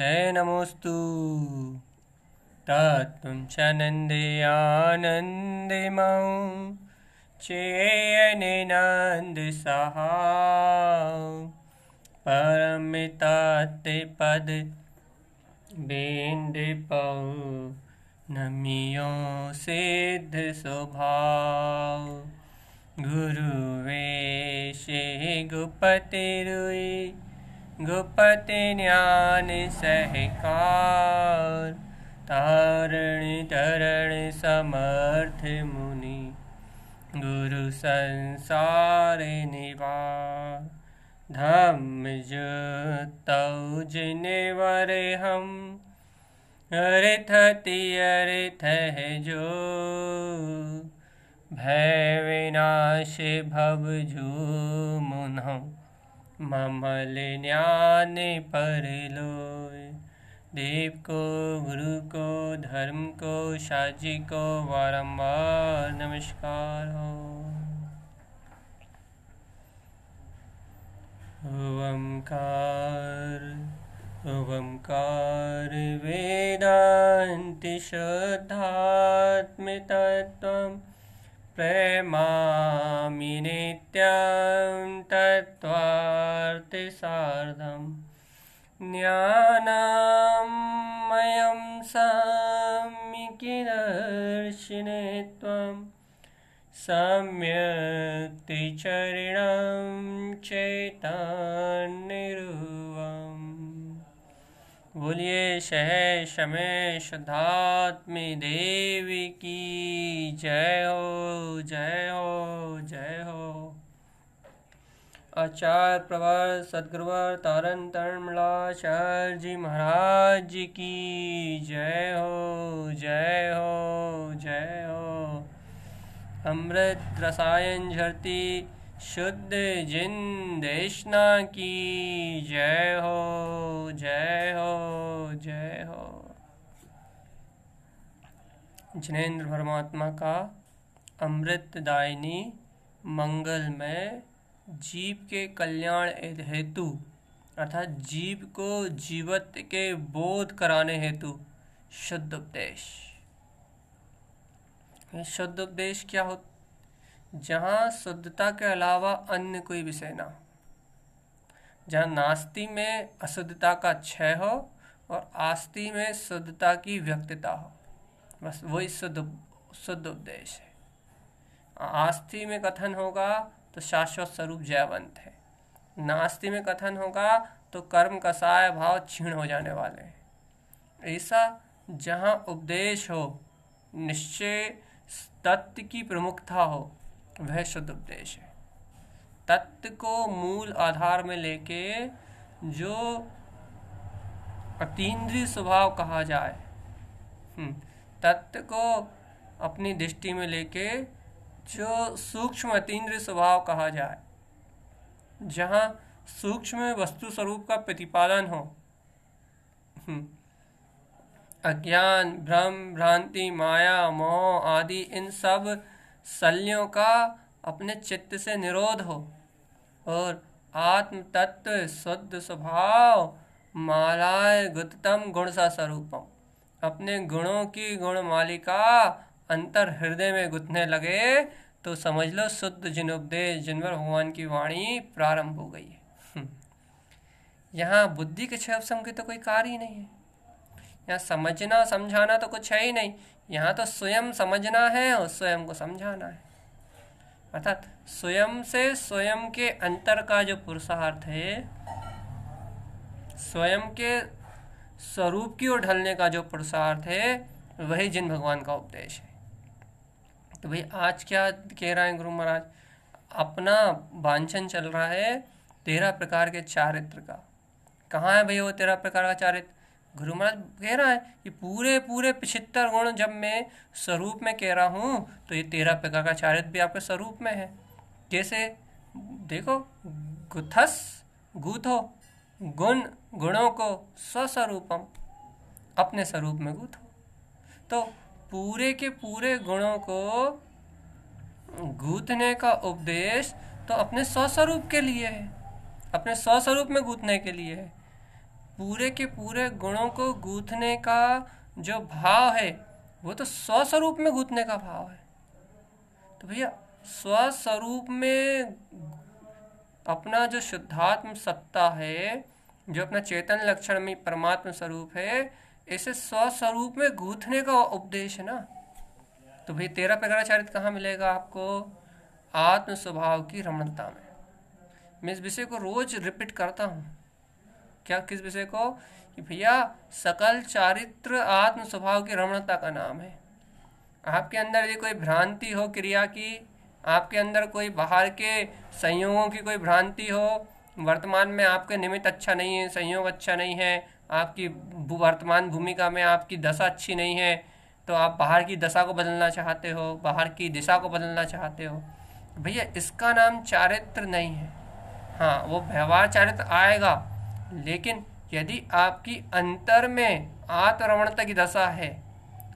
नमोस्तु नमोऽस्तु तत्त्वं चानन्दे आनन्दे मौ चेयनिनन्दसहा परमिताते पद बिन्द पौ नमियो सिद्ध स्वभाव गुरुवे गुपतिरुई गुपति ज्ञान सहकार तारण तरण समर्थ मुनि गुरु संसार निवार धम जो जिनवर हम अर्थ तीर्थ है जो भय विनाश भव झूमुनहम ममल ज्ञान पर लोय देव को गुरु को धर्म को शाजी को बारंबार नमस्कार हो ओंकार ओंकार वेदांति श्रद्धात्म तत्व प्रेमामि नित्यं तत्त्वार्तिसार्धं ज्ञानामयं सम्यकिदर्शिने त्वं सम्यक्तिचरिणं चेतान्निरुवम् बोलिए शह शमे शुद्धात्म देवी की जय हो जय हो जय हो आचार्य प्रवर सदगुरुवर तारन तरणमला शहर जी महाराज जी की जय हो जय हो जय हो अमृत रसायन झरती शुद्ध जिन देशना की जय हो जय जिनेन्द्र परमात्मा का अमृतदायिनी मंगलमय जीव के कल्याण हेतु अर्थात जीव को जीवत के बोध कराने हेतु शुद्ध उपदेश शुद्ध उपदेश क्या हो जहाँ शुद्धता के अलावा अन्य कोई विषय ना जहाँ नास्ति में अशुद्धता का क्षय हो और आस्ती में शुद्धता की व्यक्तता हो बस वही शुद्ध शुद्ध उपदेश है आस्थि में कथन होगा तो शाश्वत स्वरूप जयवंत है नास्ति में कथन होगा तो कर्म कसाय भाव क्षीण हो जाने वाले हैं ऐसा जहाँ उपदेश हो निश्चय तत्व की प्रमुखता हो वह शुद्ध उपदेश है तत्व को मूल आधार में लेके जो अतीन्द्रिय स्वभाव कहा जाए हम्म, तत्व को अपनी दृष्टि में लेके जो सूक्ष्म अतीन्द्र स्वभाव कहा जाए जहाँ सूक्ष्म वस्तु स्वरूप का प्रतिपालन हो हम्म। अज्ञान भ्रम भ्रांति माया मोह आदि इन सब शल्यों का अपने चित्त से निरोध हो और आत्म तत्व शुद्ध स्वभाव मालाय गुतम गुण सा स्वरूपम अपने गुणों की गुण मालिका अंतर हृदय में गुथने लगे तो समझ लो शुद्ध जिनोपदेश जिनवर भगवान की वाणी प्रारंभ हो गई है हम्म। यहाँ बुद्धि के अवसम के तो कोई कार्य ही नहीं है यहाँ समझना समझाना तो कुछ है ही नहीं यहाँ तो स्वयं समझना है और स्वयं को समझाना है अर्थात स्वयं से स्वयं के अंतर का जो पुरुषार्थ है स्वयं के स्वरूप की ओर ढलने का जो पुरुषार्थ है वही जिन भगवान का उपदेश है तो भाई आज क्या कह रहा है गुरु महाराज अपना वांछन चल रहा है तेरह प्रकार के चारित्र का कहाँ है भाई वो तेरह प्रकार का चारित्र गुरु महाराज कह रहा है कि पूरे पूरे पिछहत्तर गुण जब मैं स्वरूप में कह रहा हूँ तो ये तेरह प्रकार का चारित्र भी आपके स्वरूप में है जैसे देखो गुथस गुथो गुण गुणों को स्वस्वरूपम अपने स्वरूप में गूथो तो पूरे के पूरे गुणों को गूथने का उपदेश तो अपने स्वस्वरूप के लिए है अपने स्वस्वरूप में गूथने के लिए है पूरे के पूरे गुणों को गूथने का जो भाव है वो तो स्वस्वरूप में गूथने का भाव है तो भैया स्वस्वरूप में अपना जो शुद्धात्म सत्ता है जो अपना चेतन लक्षण में परमात्म स्वरूप है इसे स्वस्वरूप में गूथने का उपदेश है ना तो भाई तेरा प्रकाराचारित कहाँ मिलेगा आपको आत्म स्वभाव की रमणता में मैं इस विषय को रोज रिपीट करता हूँ क्या किस विषय को कि भैया सकल चारित्र आत्म स्वभाव की रमणता का नाम है आपके अंदर यदि कोई भ्रांति हो क्रिया की आपके अंदर कोई बाहर के संयोगों की कोई भ्रांति हो वर्तमान में आपके निमित्त अच्छा नहीं है संयोग अच्छा नहीं है आपकी वर्तमान भूमिका में आपकी दशा अच्छी नहीं है तो आप बाहर की दशा को बदलना चाहते हो बाहर की दिशा को बदलना चाहते हो भैया इसका नाम चारित्र नहीं है हाँ वो व्यवहार चारित्र आएगा लेकिन यदि आपकी अंतर में आत्मरमणता की दशा है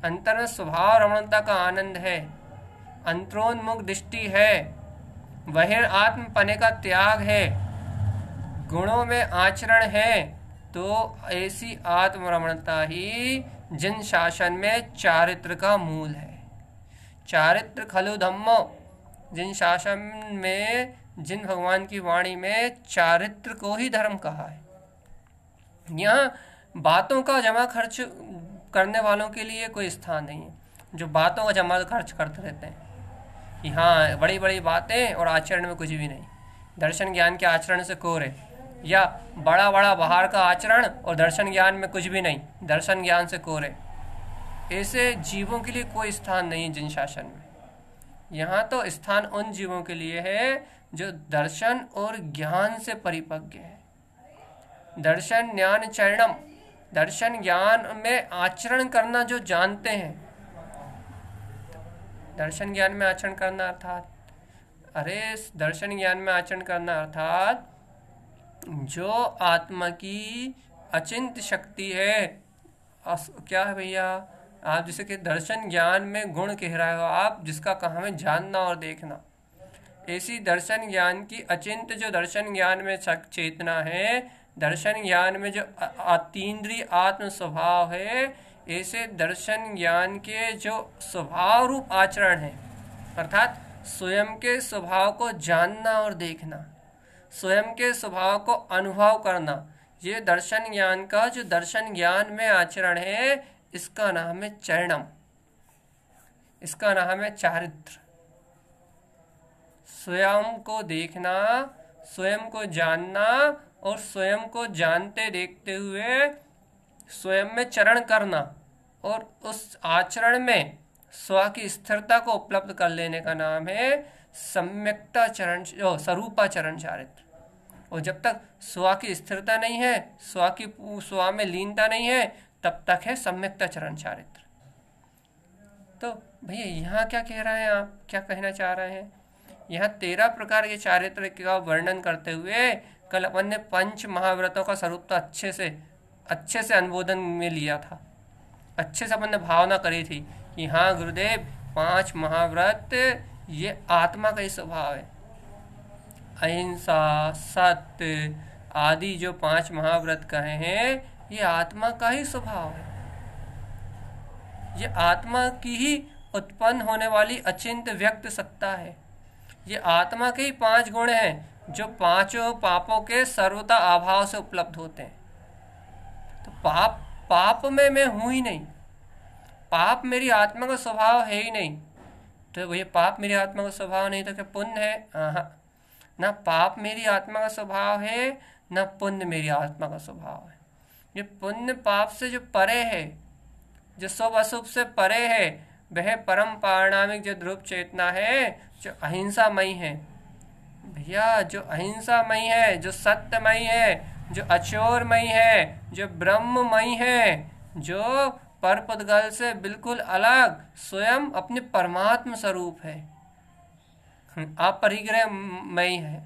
अंतर में स्वभाव रमणता का आनंद है अंतरोन्मुख दृष्टि है वह आत्म पने का त्याग है गुणों में आचरण है तो ऐसी आत्मरमणता ही जिन शासन में चारित्र का मूल है चारित्र खलु धम्मो जिन शासन में जिन भगवान की वाणी में चारित्र को ही धर्म कहा है यह बातों का जमा खर्च करने वालों के लिए कोई स्थान नहीं है जो बातों का जमा खर्च करते रहते हैं कि हाँ बड़ी बड़ी बातें और आचरण में कुछ भी नहीं दर्शन ज्ञान के आचरण से कोर है या बड़ा बड़ा बाहर का आचरण और दर्शन ज्ञान में कुछ भी नहीं दर्शन ज्ञान से कोर है ऐसे जीवों के लिए कोई स्थान नहीं है जिन शासन में यहाँ तो स्थान उन जीवों के लिए है जो दर्शन और ज्ञान से परिपक्व है दर्शन ज्ञान चरणम दर्शन ज्ञान में आचरण करना जो जानते हैं दर्शन ज्ञान में आचरण करना अर्थात अरे दर्शन ज्ञान में आचरण करना अर्थात जो आत्मा की अचिंत शक्ति है क्या है भैया आप जिसे कि दर्शन ज्ञान में गुण कह रहे हो आप जिसका कहा में जानना और देखना ऐसी दर्शन ज्ञान की अचिंत जो दर्शन ज्ञान में चेतना है दर्शन ज्ञान में जो अतीन्द्रिय आत्म स्वभाव है ऐसे दर्शन ज्ञान के जो स्वभाव रूप आचरण है अर्थात स्वयं के स्वभाव को जानना और देखना स्वयं के स्वभाव को अनुभव करना ये दर्शन ज्ञान का जो दर्शन ज्ञान में आचरण है इसका नाम है चरणम इसका नाम है चारित्र स्वयं को देखना स्वयं को जानना और स्वयं को जानते देखते हुए स्वयं में चरण करना और उस आचरण में स्व की स्थिरता को उपलब्ध कर लेने का नाम है सम्यकता चरण स्वरूपाचरण चारित्र और जब तक स्व की स्थिरता नहीं है स्व की स्व में लीनता नहीं है तब तक है सम्यकता चरण चारित्र तो भैया यहाँ क्या कह रहे हैं आप क्या कहना चाह रहे हैं यहाँ तेरह प्रकार के चारित्र का वर्णन करते हुए कल अपन ने पंच महाव्रतों का स्वरूप तो अच्छे से अच्छे से अनुबोधन में लिया था अच्छे से अपन ने भावना करी थी कि हाँ गुरुदेव पांच महाव्रत ये आत्मा का ही स्वभाव है अहिंसा सत्य आदि जो पांच महाव्रत कहे हैं ये आत्मा का ही स्वभाव है ये आत्मा की ही उत्पन्न होने वाली अचिंत व्यक्त सत्ता है ये आत्मा के ही पांच गुण हैं जो पांचों पापों के सर्वता अभाव से उपलब्ध होते हैं तो पाप पाप में मैं हूँ ही नहीं पाप मेरी आत्मा का स्वभाव है ही नहीं तो भैया पाप मेरी आत्मा का स्वभाव नहीं तो क्या पुण्य है हाँ ना पाप मेरी आत्मा का स्वभाव है ना पुण्य मेरी आत्मा का स्वभाव है ये पुण्य पाप से जो परे है जो शुभ अशुभ से परे है वह परम पारणामिक जो ध्रुव चेतना है जो अहिंसामयी है भैया जो अहिंसामयी है जो सत्यमयी है जो अचोरमयी है जो ब्रह्ममयी है जो परपदगल से बिल्कुल अलग स्वयं अपने परमात्म स्वरूप है आप हम्म, मई है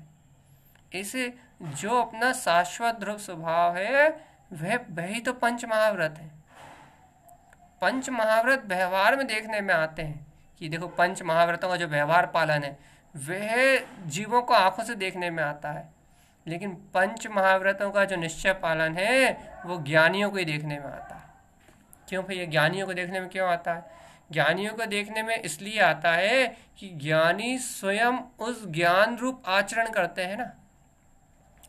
इसे जो अपना शाश्वत ध्रुव स्वभाव है वह वही तो पंच महाव्रत है पंच महाव्रत व्यवहार में देखने में आते हैं कि देखो पंच महाव्रतों का जो व्यवहार पालन है वह जीवों को आंखों से देखने में आता है लेकिन पंच महाव्रतों का जो निश्चय पालन है वो ज्ञानियों को ही देखने में आता है क्यों भैया ज्ञानियों को देखने में क्यों आता है ज्ञानियों को देखने में इसलिए आता है कि ज्ञानी स्वयं उस ज्ञान रूप आचरण करते हैं ना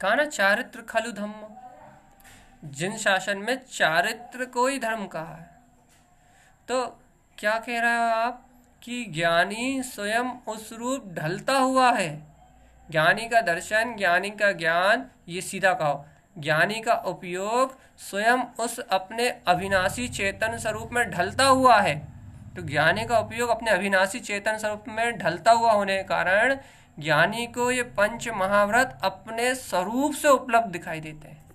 कहा ना चारित्र खलु धम्म जिन शासन में चारित्र को ही धर्म कहा है तो क्या कह रहे हो आप कि ज्ञानी स्वयं उस रूप ढलता हुआ है ज्ञानी का दर्शन ज्ञानी का ज्ञान ये सीधा कहो ज्ञानी का उपयोग स्वयं उस अपने अविनाशी चेतन स्वरूप में ढलता हुआ है तो ज्ञानी का उपयोग अपने अविनाशी चेतन स्वरूप में ढलता हुआ होने के कारण ज्ञानी को ये पंच महाव्रत अपने स्वरूप से उपलब्ध दिखाई देते हैं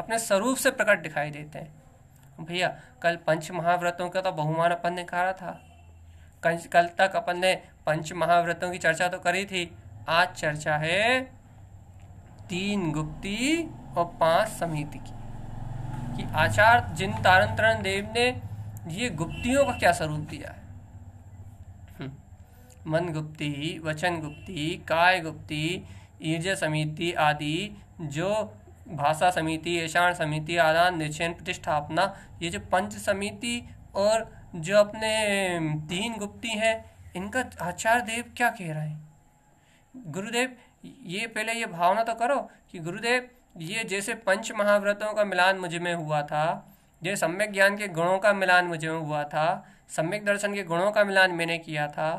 अपने स्वरूप से प्रकट दिखाई देते हैं भैया कल पंच महाव्रतों का तो बहुमान अपन ने कहा था कल तक अपन ने पंच महाव्रतों की चर्चा तो करी थी आज चर्चा है तीन गुप्ती और पांच समिति की कि आचार्य जिन तारण तरण देव ने ये गुप्तियों का क्या स्वरूप दिया है हम्म। मन गुप्ती वचन गुप्ती काय गुप्ती ईर्ज समिति आदि जो भाषा समिति ईशान समिति आदान निचयन प्रतिष्ठापना ये जो पंच समिति और जो अपने तीन गुप्ती हैं इनका आचार्य देव क्या कह रहे हैं गुरुदेव ये पहले ये भावना तो करो कि गुरुदेव ये जैसे पंच महाव्रतों का मिलान मुझ में हुआ था ये सम्यक ज्ञान के गुणों का मिलान मुझे में हुआ था सम्यक दर्शन के गुणों का मिलान मैंने किया था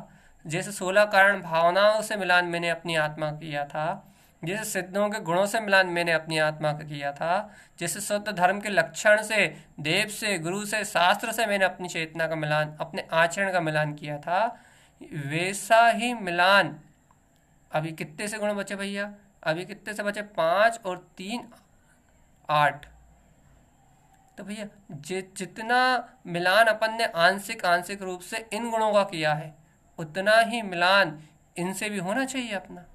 जैसे सोलह कारण भावनाओं से मिलान मैंने अपनी आत्मा का किया था जैसे सिद्धों के गुणों से मिलान मैंने अपनी आत्मा का किया था जैसे शुद्ध धर्म के लक्षण से देव से गुरु से शास्त्र से मैंने अपनी चेतना का मिलान अपने आचरण का मिलान किया था वैसा ही मिलान अभी कितने से गुण बचे भैया अभी कितने से बचे पाँच और तीन आठ तो भैया जि, जितना मिलान अपन ने आंशिक आंशिक रूप से इन गुणों का किया है उतना ही मिलान इनसे भी होना चाहिए अपना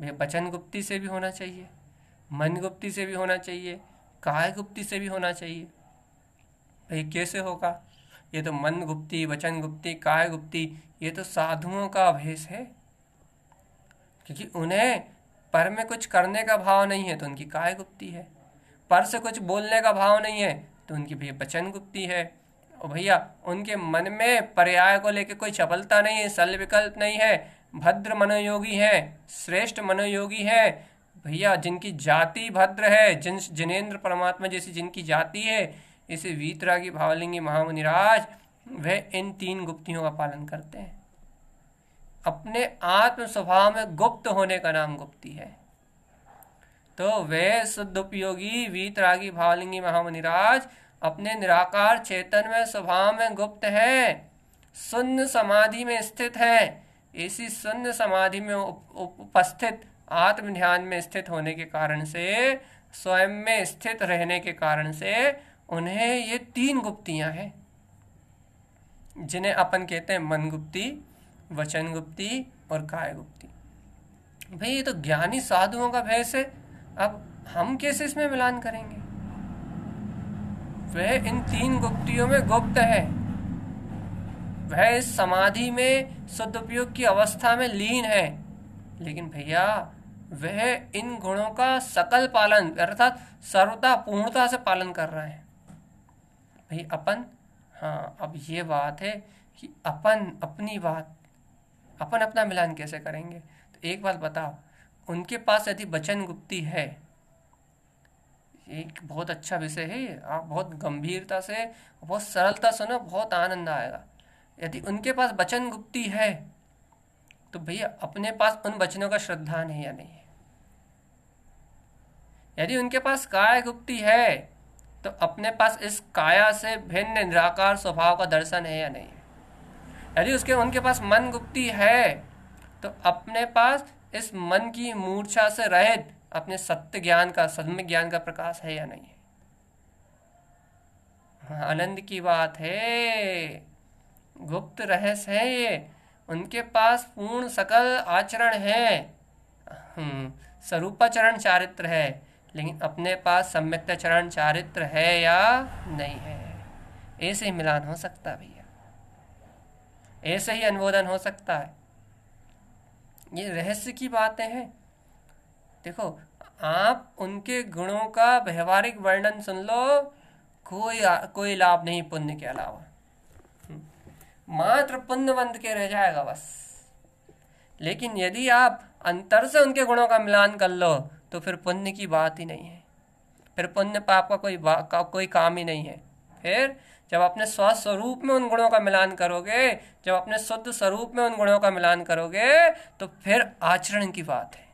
भैया वचन गुप्ती से भी होना चाहिए मन गुप्ती से भी होना चाहिए काय गुप्ती से भी होना चाहिए भाई कैसे होगा ये तो मन गुप्ती वचन गुप्ती काय गुप्ती ये तो साधुओं का अभ्यस है क्योंकि उन्हें पर में कुछ करने का भाव नहीं है तो उनकी काय गुप्ती है पर से कुछ बोलने का भाव नहीं है तो उनकी भैया बचन गुप्ती है और भैया उनके मन में पर्याय को लेकर कोई चपलता नहीं है सल विकल्प नहीं है भद्र मनोयोगी है श्रेष्ठ मनोयोगी है भैया जिनकी जाति भद्र है जिन जिनेन्द्र परमात्मा जैसी जिनकी जाति है इसे वीतरागी भावलिंगी महामुनिराज वह इन तीन गुप्तियों का पालन करते हैं अपने आत्म स्वभाव में गुप्त होने का नाम गुप्ती है तो वे शुद्ध उपयोगी वीतरागी भावलिंगी महामुनिराज अपने निराकार चेतन में स्वभाव में गुप्त है शून्य समाधि में स्थित है इसी शून्य समाधि में उपस्थित आत्म ध्यान में स्थित होने के कारण से स्वयं में स्थित रहने के कारण से उन्हें ये तीन गुप्तियां हैं जिन्हें अपन कहते हैं मन गुप्ती वचन गुप्ती और काय गुप्ती भाई ये तो ज्ञानी साधुओं का भय है अब हम कैसे इसमें मिलान करेंगे वह इन तीन गुप्तियों में गुप्त है वह इस समाधि में शुद्ध उपयोग की अवस्था में लीन है लेकिन भैया वह इन गुणों का सकल पालन अर्थात सर्वता पूर्णता से पालन कर रहा है भाई अपन हाँ अब ये बात है कि अपन अपनी बात अपन अपना मिलान कैसे करेंगे तो एक बात बताओ उनके पास यदि बचन गुप्ती है एक बहुत अच्छा विषय है आप बहुत गंभीरता से बहुत सरलता सुनो बहुत आनंद आएगा यदि उनके पास बचन गुप्ती है तो भैया अपने पास उन बचनों का श्रद्धा है या नहीं यदि उनके पास काय गुप्ती है तो अपने पास इस काया से भिन्न निराकार स्वभाव का दर्शन है या नहीं यदि उसके उनके पास मन गुप्ती है तो अपने पास इस मन की मूर्छा से रहित अपने सत्य ज्ञान का सदम्य ज्ञान का प्रकाश है या नहीं है हाँ, आनंद की बात है गुप्त रहस्य है ये उनके पास पूर्ण सकल आचरण है हम्म, स्वरूपाचरण चारित्र है लेकिन अपने पास चरण चारित्र है या नहीं है ऐसे ही मिलान हो सकता भैया ऐसे ही अनुमोदन हो सकता है ये रहस्य की बातें हैं देखो आप उनके गुणों का व्यवहारिक वर्णन सुन लो कोई कोई लाभ नहीं पुण्य के अलावा हम्म। मात्र पुण्य बंद के रह जाएगा बस लेकिन यदि आप अंतर से उनके गुणों का मिलान कर लो तो फिर पुण्य की बात ही नहीं है फिर पुण्य पाप का कोई का, कोई काम ही नहीं है फिर जब अपने स्वास्थ्य स्वरूप में उन गुणों का मिलान करोगे जब अपने शुद्ध स्वरूप में उन गुणों का मिलान करोगे तो फिर आचरण की बात है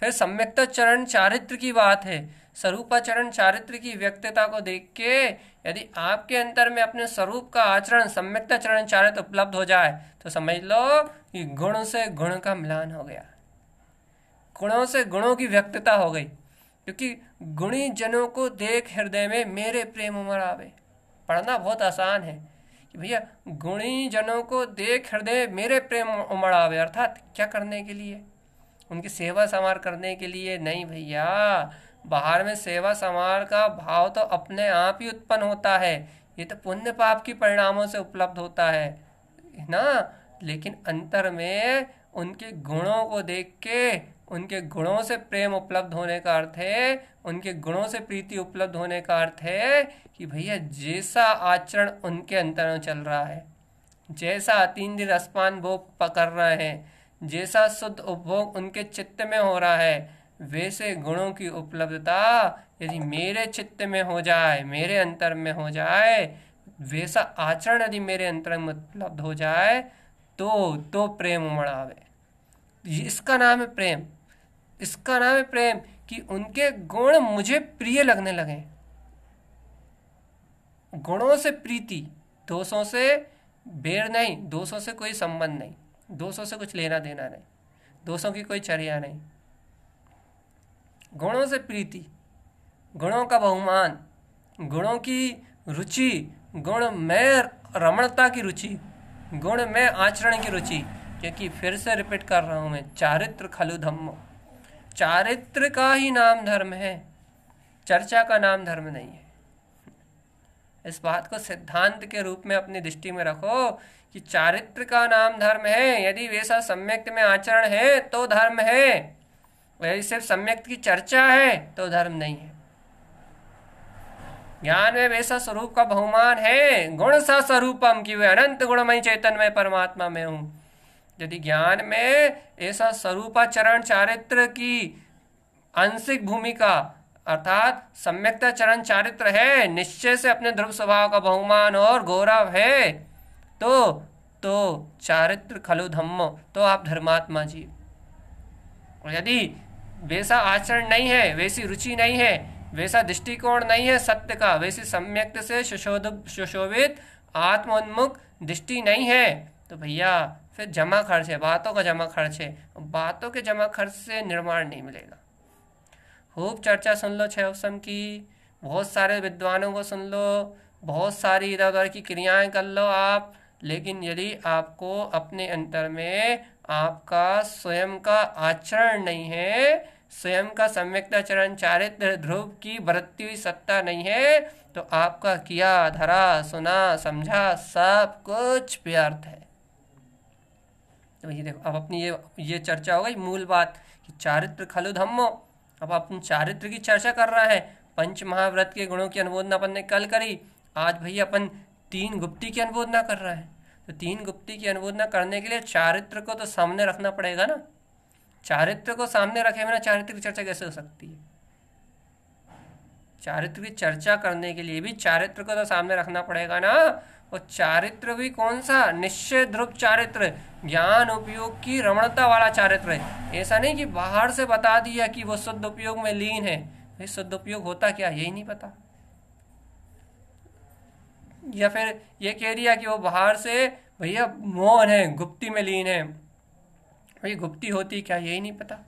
फिर सम्यक्ता चरण चारित्र की बात है स्वरूपाचरण चारित्र की व्यक्तता को देख के यदि आपके अंतर में अपने स्वरूप का आचरण सम्यक्ता चरण चारित्र उपलब्ध हो जाए तो समझ लो कि गुण से गुण का मिलान हो गया गुणों से गुणों की व्यक्तता हो गई क्योंकि गुणी जनों को देख हृदय में मेरे प्रेम उमर आवे पढ़ना बहुत आसान है कि भैया गुणी जनों को देख हृदय मेरे प्रेम उमड़ावे अर्थात क्या करने के लिए उनकी सेवा संवार करने के लिए नहीं भैया बाहर में सेवा संवार का भाव तो अपने आप ही उत्पन्न होता है ये तो पुण्य पाप के परिणामों से उपलब्ध होता है ना लेकिन अंतर में उनके गुणों को देख के उनके गुणों से प्रेम उपलब्ध होने का अर्थ है उनके गुणों से प्रीति उपलब्ध होने का अर्थ है कि भैया जैसा आचरण उनके अंतर में चल रहा है जैसा दिन रसपान वो पकड़ रहे हैं जैसा शुद्ध उपभोग उनके चित्त में हो रहा है वैसे गुणों की उपलब्धता यदि मेरे चित्त में हो जाए मेरे अंतर में हो जाए वैसा आचरण यदि मेरे अंतर में उपलब्ध हो जाए तो तो प्रेम उमड़ावे इसका नाम है प्रेम इसका नाम है प्रेम कि उनके गुण मुझे प्रिय लगने लगे गुणों से प्रीति दोषों से भेड़ नहीं दोषों से कोई संबंध नहीं दोषों से कुछ लेना देना नहीं दोषों की कोई चर्या नहीं गुणों से प्रीति गुणों का बहुमान गुणों की रुचि गुण में रमणता की रुचि गुण में आचरण की रुचि क्योंकि फिर से रिपीट कर रहा हूँ मैं चारित्र खलु धम्मो चारित्र का ही नाम धर्म है चर्चा का नाम धर्म नहीं है इस बात को सिद्धांत के रूप में अपनी दृष्टि में रखो कि चारित्र का नाम धर्म है यदि वैसा सम्यक्त में आचरण है तो धर्म है यदि सिर्फ सम्यक्त की चर्चा है तो धर्म नहीं है ज्ञान में वैसा स्वरूप का बहुमान है गुण सा स्वरूपम कि वे अनंत गुणमय चैतन्य परमात्मा में हूं यदि ज्ञान में ऐसा स्वरूपाचरण चारित्र की आंशिक भूमिका अर्थात सम्यकता चरण चारित्र है निश्चय से अपने ध्रुव स्वभाव का बहुमान और गौरव है तो तो चारित्र खलु धम्म तो आप धर्मात्मा जी यदि वैसा आचरण नहीं है वैसी रुचि नहीं है वैसा दृष्टिकोण नहीं है सत्य का वैसी सम्यक्त से सुशोध सुशोभित आत्मोन्मुख दृष्टि नहीं है तो भैया फिर जमा खर्च है बातों का जमा खर्च है बातों के जमा खर्च से निर्माण नहीं मिलेगा खूब चर्चा सुन लो छः ऑप्शन की बहुत सारे विद्वानों को सुन लो बहुत सारी इधर उधर की क्रियाएं कर लो आप लेकिन यदि आपको अपने अंतर में आपका स्वयं का आचरण नहीं है स्वयं का सम्यक्ताचरण चारित्र ध्रुव की बरतती हुई सत्ता नहीं है तो आपका किया धरा सुना समझा सब कुछ व्यर्थ है तो ये देखो अब अपनी ये ये चर्चा हो गई मूल बात कि चारित्र खलु धम्मो अब अपन चारित्र की चर्चा कर रहा है पंच महाव्रत के गुणों की अनुबोधना अपन ने कल करी आज भैया अपन तीन गुप्ती की अनुबोधना कर रहा है तो तीन गुप्ती की अनुबोधना करने के लिए चारित्र को तो सामने रखना पड़ेगा ना चारित्र को सामने रखे बिना चारित्र की चर्चा कैसे हो सकती है चारित्र की चर्चा करने के लिए भी चारित्र को तो सामने रखना पड़ेगा ना और चारित्र भी कौन सा निश्चय ध्रुव चारित्र ज्ञान उपयोग की रमणता वाला चारित्र है ऐसा नहीं कि बाहर से बता दिया कि वो शुद्ध उपयोग में लीन है भाई शुद्ध उपयोग होता क्या यही नहीं पता या फिर ये कह दिया कि वो बाहर से भैया मोहन है गुप्ती में लीन है भाई गुप्ती होती क्या यही नहीं पता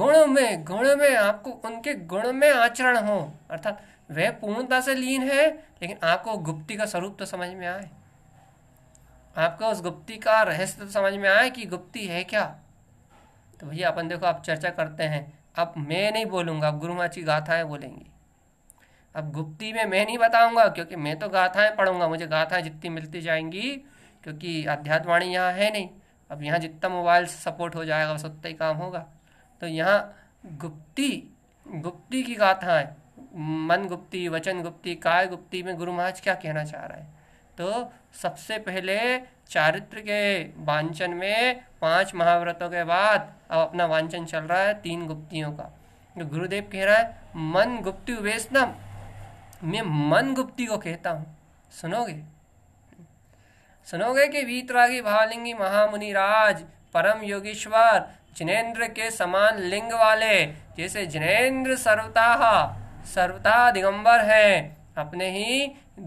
गुण में गुण में आपको उनके गुण में आचरण हो अर्थात वह पूर्णता से लीन है लेकिन आपको गुप्ति का स्वरूप तो समझ में आए आपको उस गुप्ति का रहस्य तो समझ में आए कि गुप्ति है क्या तो भैया अपन देखो आप चर्चा करते हैं अब मैं नहीं बोलूँगा अब गुरु माँ की गाथाएँ बोलेंगी अब गुप्ती में मैं नहीं बताऊँगा क्योंकि मैं तो गाथाएँ पढ़ूँगा मुझे गाथाएँ जितनी मिलती जाएंगी क्योंकि अध्यात्मवाणी यहाँ है नहीं अब यहाँ जितना मोबाइल सपोर्ट हो जाएगा बस उतना ही काम होगा तो यहाँ गुप्ती गुप्ती की गाथाएँ मन गुप्ती वचन गुप्ती काय गुप्ती में गुरु महाराज क्या कहना चाह रहा है तो सबसे पहले चारित्र के वांचन में पांच महाव्रतों के बाद अब अपना वांचन चल रहा है तीन गुप्तियों का तो गुरुदेव कह रहा है मन गुप्ति वेसनम मैं मन गुप्ती को कहता हूँ सुनोगे सुनोगे कि वीतरागी भावलिंगी महामुनि राज परम योगेश्वर जिनेन्द्र के समान लिंग वाले जैसे जिनेन्द्र सर्वता सर्वथा दिगंबर है अपने ही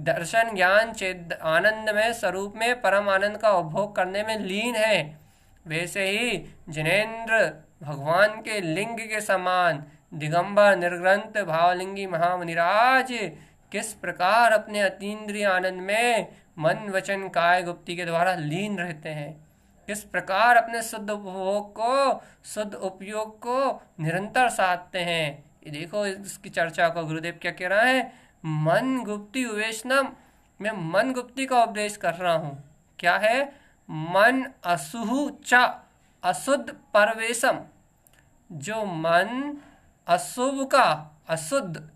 दर्शन ज्ञान चेत आनंद में स्वरूप में परम आनंद का उपभोग करने में लीन है वैसे ही जिनेन्द्र भगवान के लिंग के समान दिगंबर निर्ग्रंथ भावलिंगी महामुनिराज किस प्रकार अपने अतीन्द्रिय आनंद में मन वचन काय गुप्ति के द्वारा लीन रहते हैं किस प्रकार अपने शुद्ध उपभोग को शुद्ध उपयोग को निरंतर साधते हैं देखो इसकी चर्चा को गुरुदेव क्या कह रहा है मन गुप्ति उवेशनम मैं मन गुप्ति का उपदेश कर रहा हूँ क्या है मन असुहु च अशुद्ध परवेशम जो मन अशुभ का अशुद्ध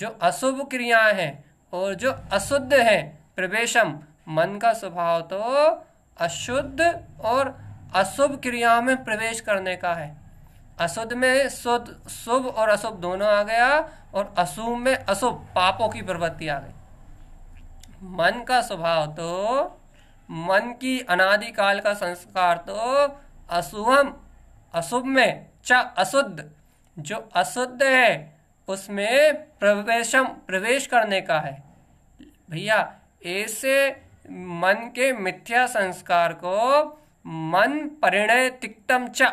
जो अशुभ क्रियाएं हैं और जो अशुद्ध है प्रवेशम मन का स्वभाव तो अशुद्ध और अशुभ क्रियाओं में प्रवेश करने का है असुद में शुद्ध शुभ और अशुभ दोनों आ गया और अशुभ में अशुभ पापों की प्रवृत्ति आ गई मन का स्वभाव तो मन की अनादिकाल का संस्कार तो अशुभम अशुभ में च अशुद्ध जो अशुद्ध है उसमें प्रवेशम प्रवेश करने का है भैया ऐसे मन के मिथ्या संस्कार को मन परिणय तिक्तम च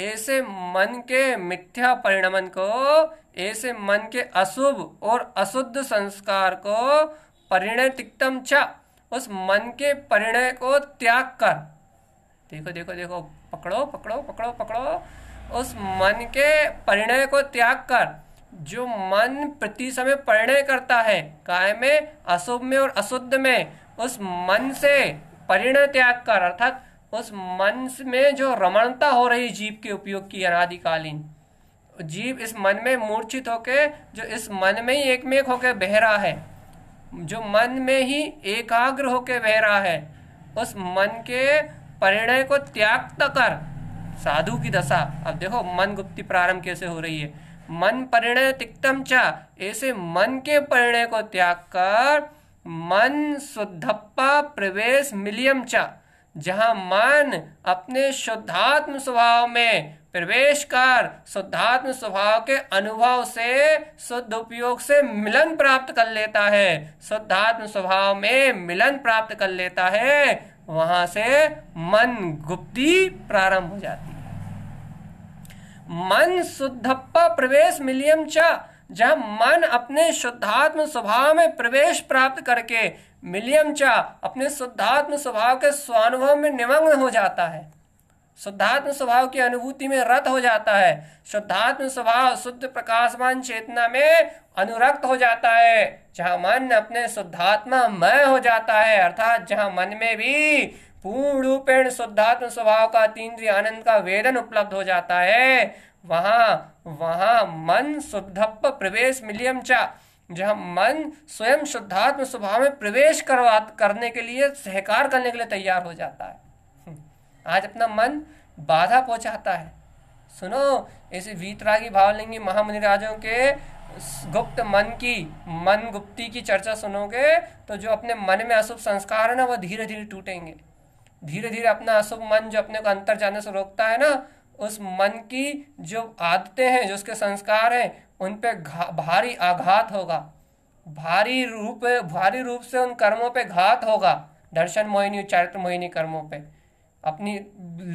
ऐसे मन के मिथ्या परिणमन को ऐसे मन के अशुभ और अशुद्ध संस्कार को परिणय तिक्तम छ उस मन के परिणय को त्याग कर देखो देखो देखो पकड़ो पकड़ो पकड़ो पकड़ो उस मन के परिणय को त्याग कर जो मन प्रति समय परिणय करता है काय में अशुभ में और अशुद्ध में उस मन से परिणय त्याग कर अर्थात उस मन में जो रमणता हो रही जीव के उपयोग की अनादिकालीन जीव इस मन में मूर्छित होके जो इस मन में ही एकमेक होके बह रहा है जो मन में ही एकाग्र होके बह रहा है उस मन के परिणय को त्याग कर साधु की दशा अब देखो मन गुप्ति प्रारंभ कैसे हो रही है मन परिणय तिक्तम चा ऐसे मन के परिणय को त्याग कर मन शुद्धप्पा प्रवेश मिलियम चा जहाँ मन अपने शुद्धात्म स्वभाव में प्रवेश कर शुद्धात्म स्वभाव के अनुभव से शुद्ध उपयोग से मिलन प्राप्त कर लेता है शुद्धात्म स्वभाव में मिलन प्राप्त कर लेता है वहां से मन गुप्ति प्रारंभ हो जाती है मन शुद्धप्पा प्रवेश मिलियम च जब मन अपने शुद्धात्म स्वभाव में प्रवेश प्राप्त करके मिलियम चा अपने शुद्धात्म स्वभाव के स्वानुभव में निमग्न हो जाता है शुद्धात्म स्वभाव की अनुभूति में रत हो जाता है शुद्धात्म स्वभाव शुद्ध प्रकाशमान चेतना में अनुरक्त हो जाता है जहाँ मन अपने शुद्धात्मा मय हो जाता है अर्थात जहाँ मन में भी पूर्ण रूपेण शुद्धात्म स्वभाव का तीन्द्रिय आनंद का वेदन उपलब्ध हो जाता है वहाँ वहाँ मन शुद्धप प्रवेश मिलियम चा जहाँ मन स्वयं शुद्धात्म स्वभाव में प्रवेश करवा करने के लिए सहकार करने के लिए तैयार हो जाता है हम्म। आज अपना मन बाधा पहुंचाता है सुनो ऐसे वीतरागी भावलिंगी महामुनि के गुप्त मन की मन गुप्ती की चर्चा सुनोगे तो जो अपने मन में अशुभ संस्कार है ना वो धीरे धीरे टूटेंगे धीरे धीरे अपना अशुभ मन जो अपने को अंतर जाने से रोकता है ना उस मन की जो आदतें हैं जो उसके संस्कार हैं उन पर भारी आघात होगा भारी रूप भारी रूप से उन कर्मों पे घात होगा दर्शन मोहिनी चरित्र मोहिनी कर्मों पे अपनी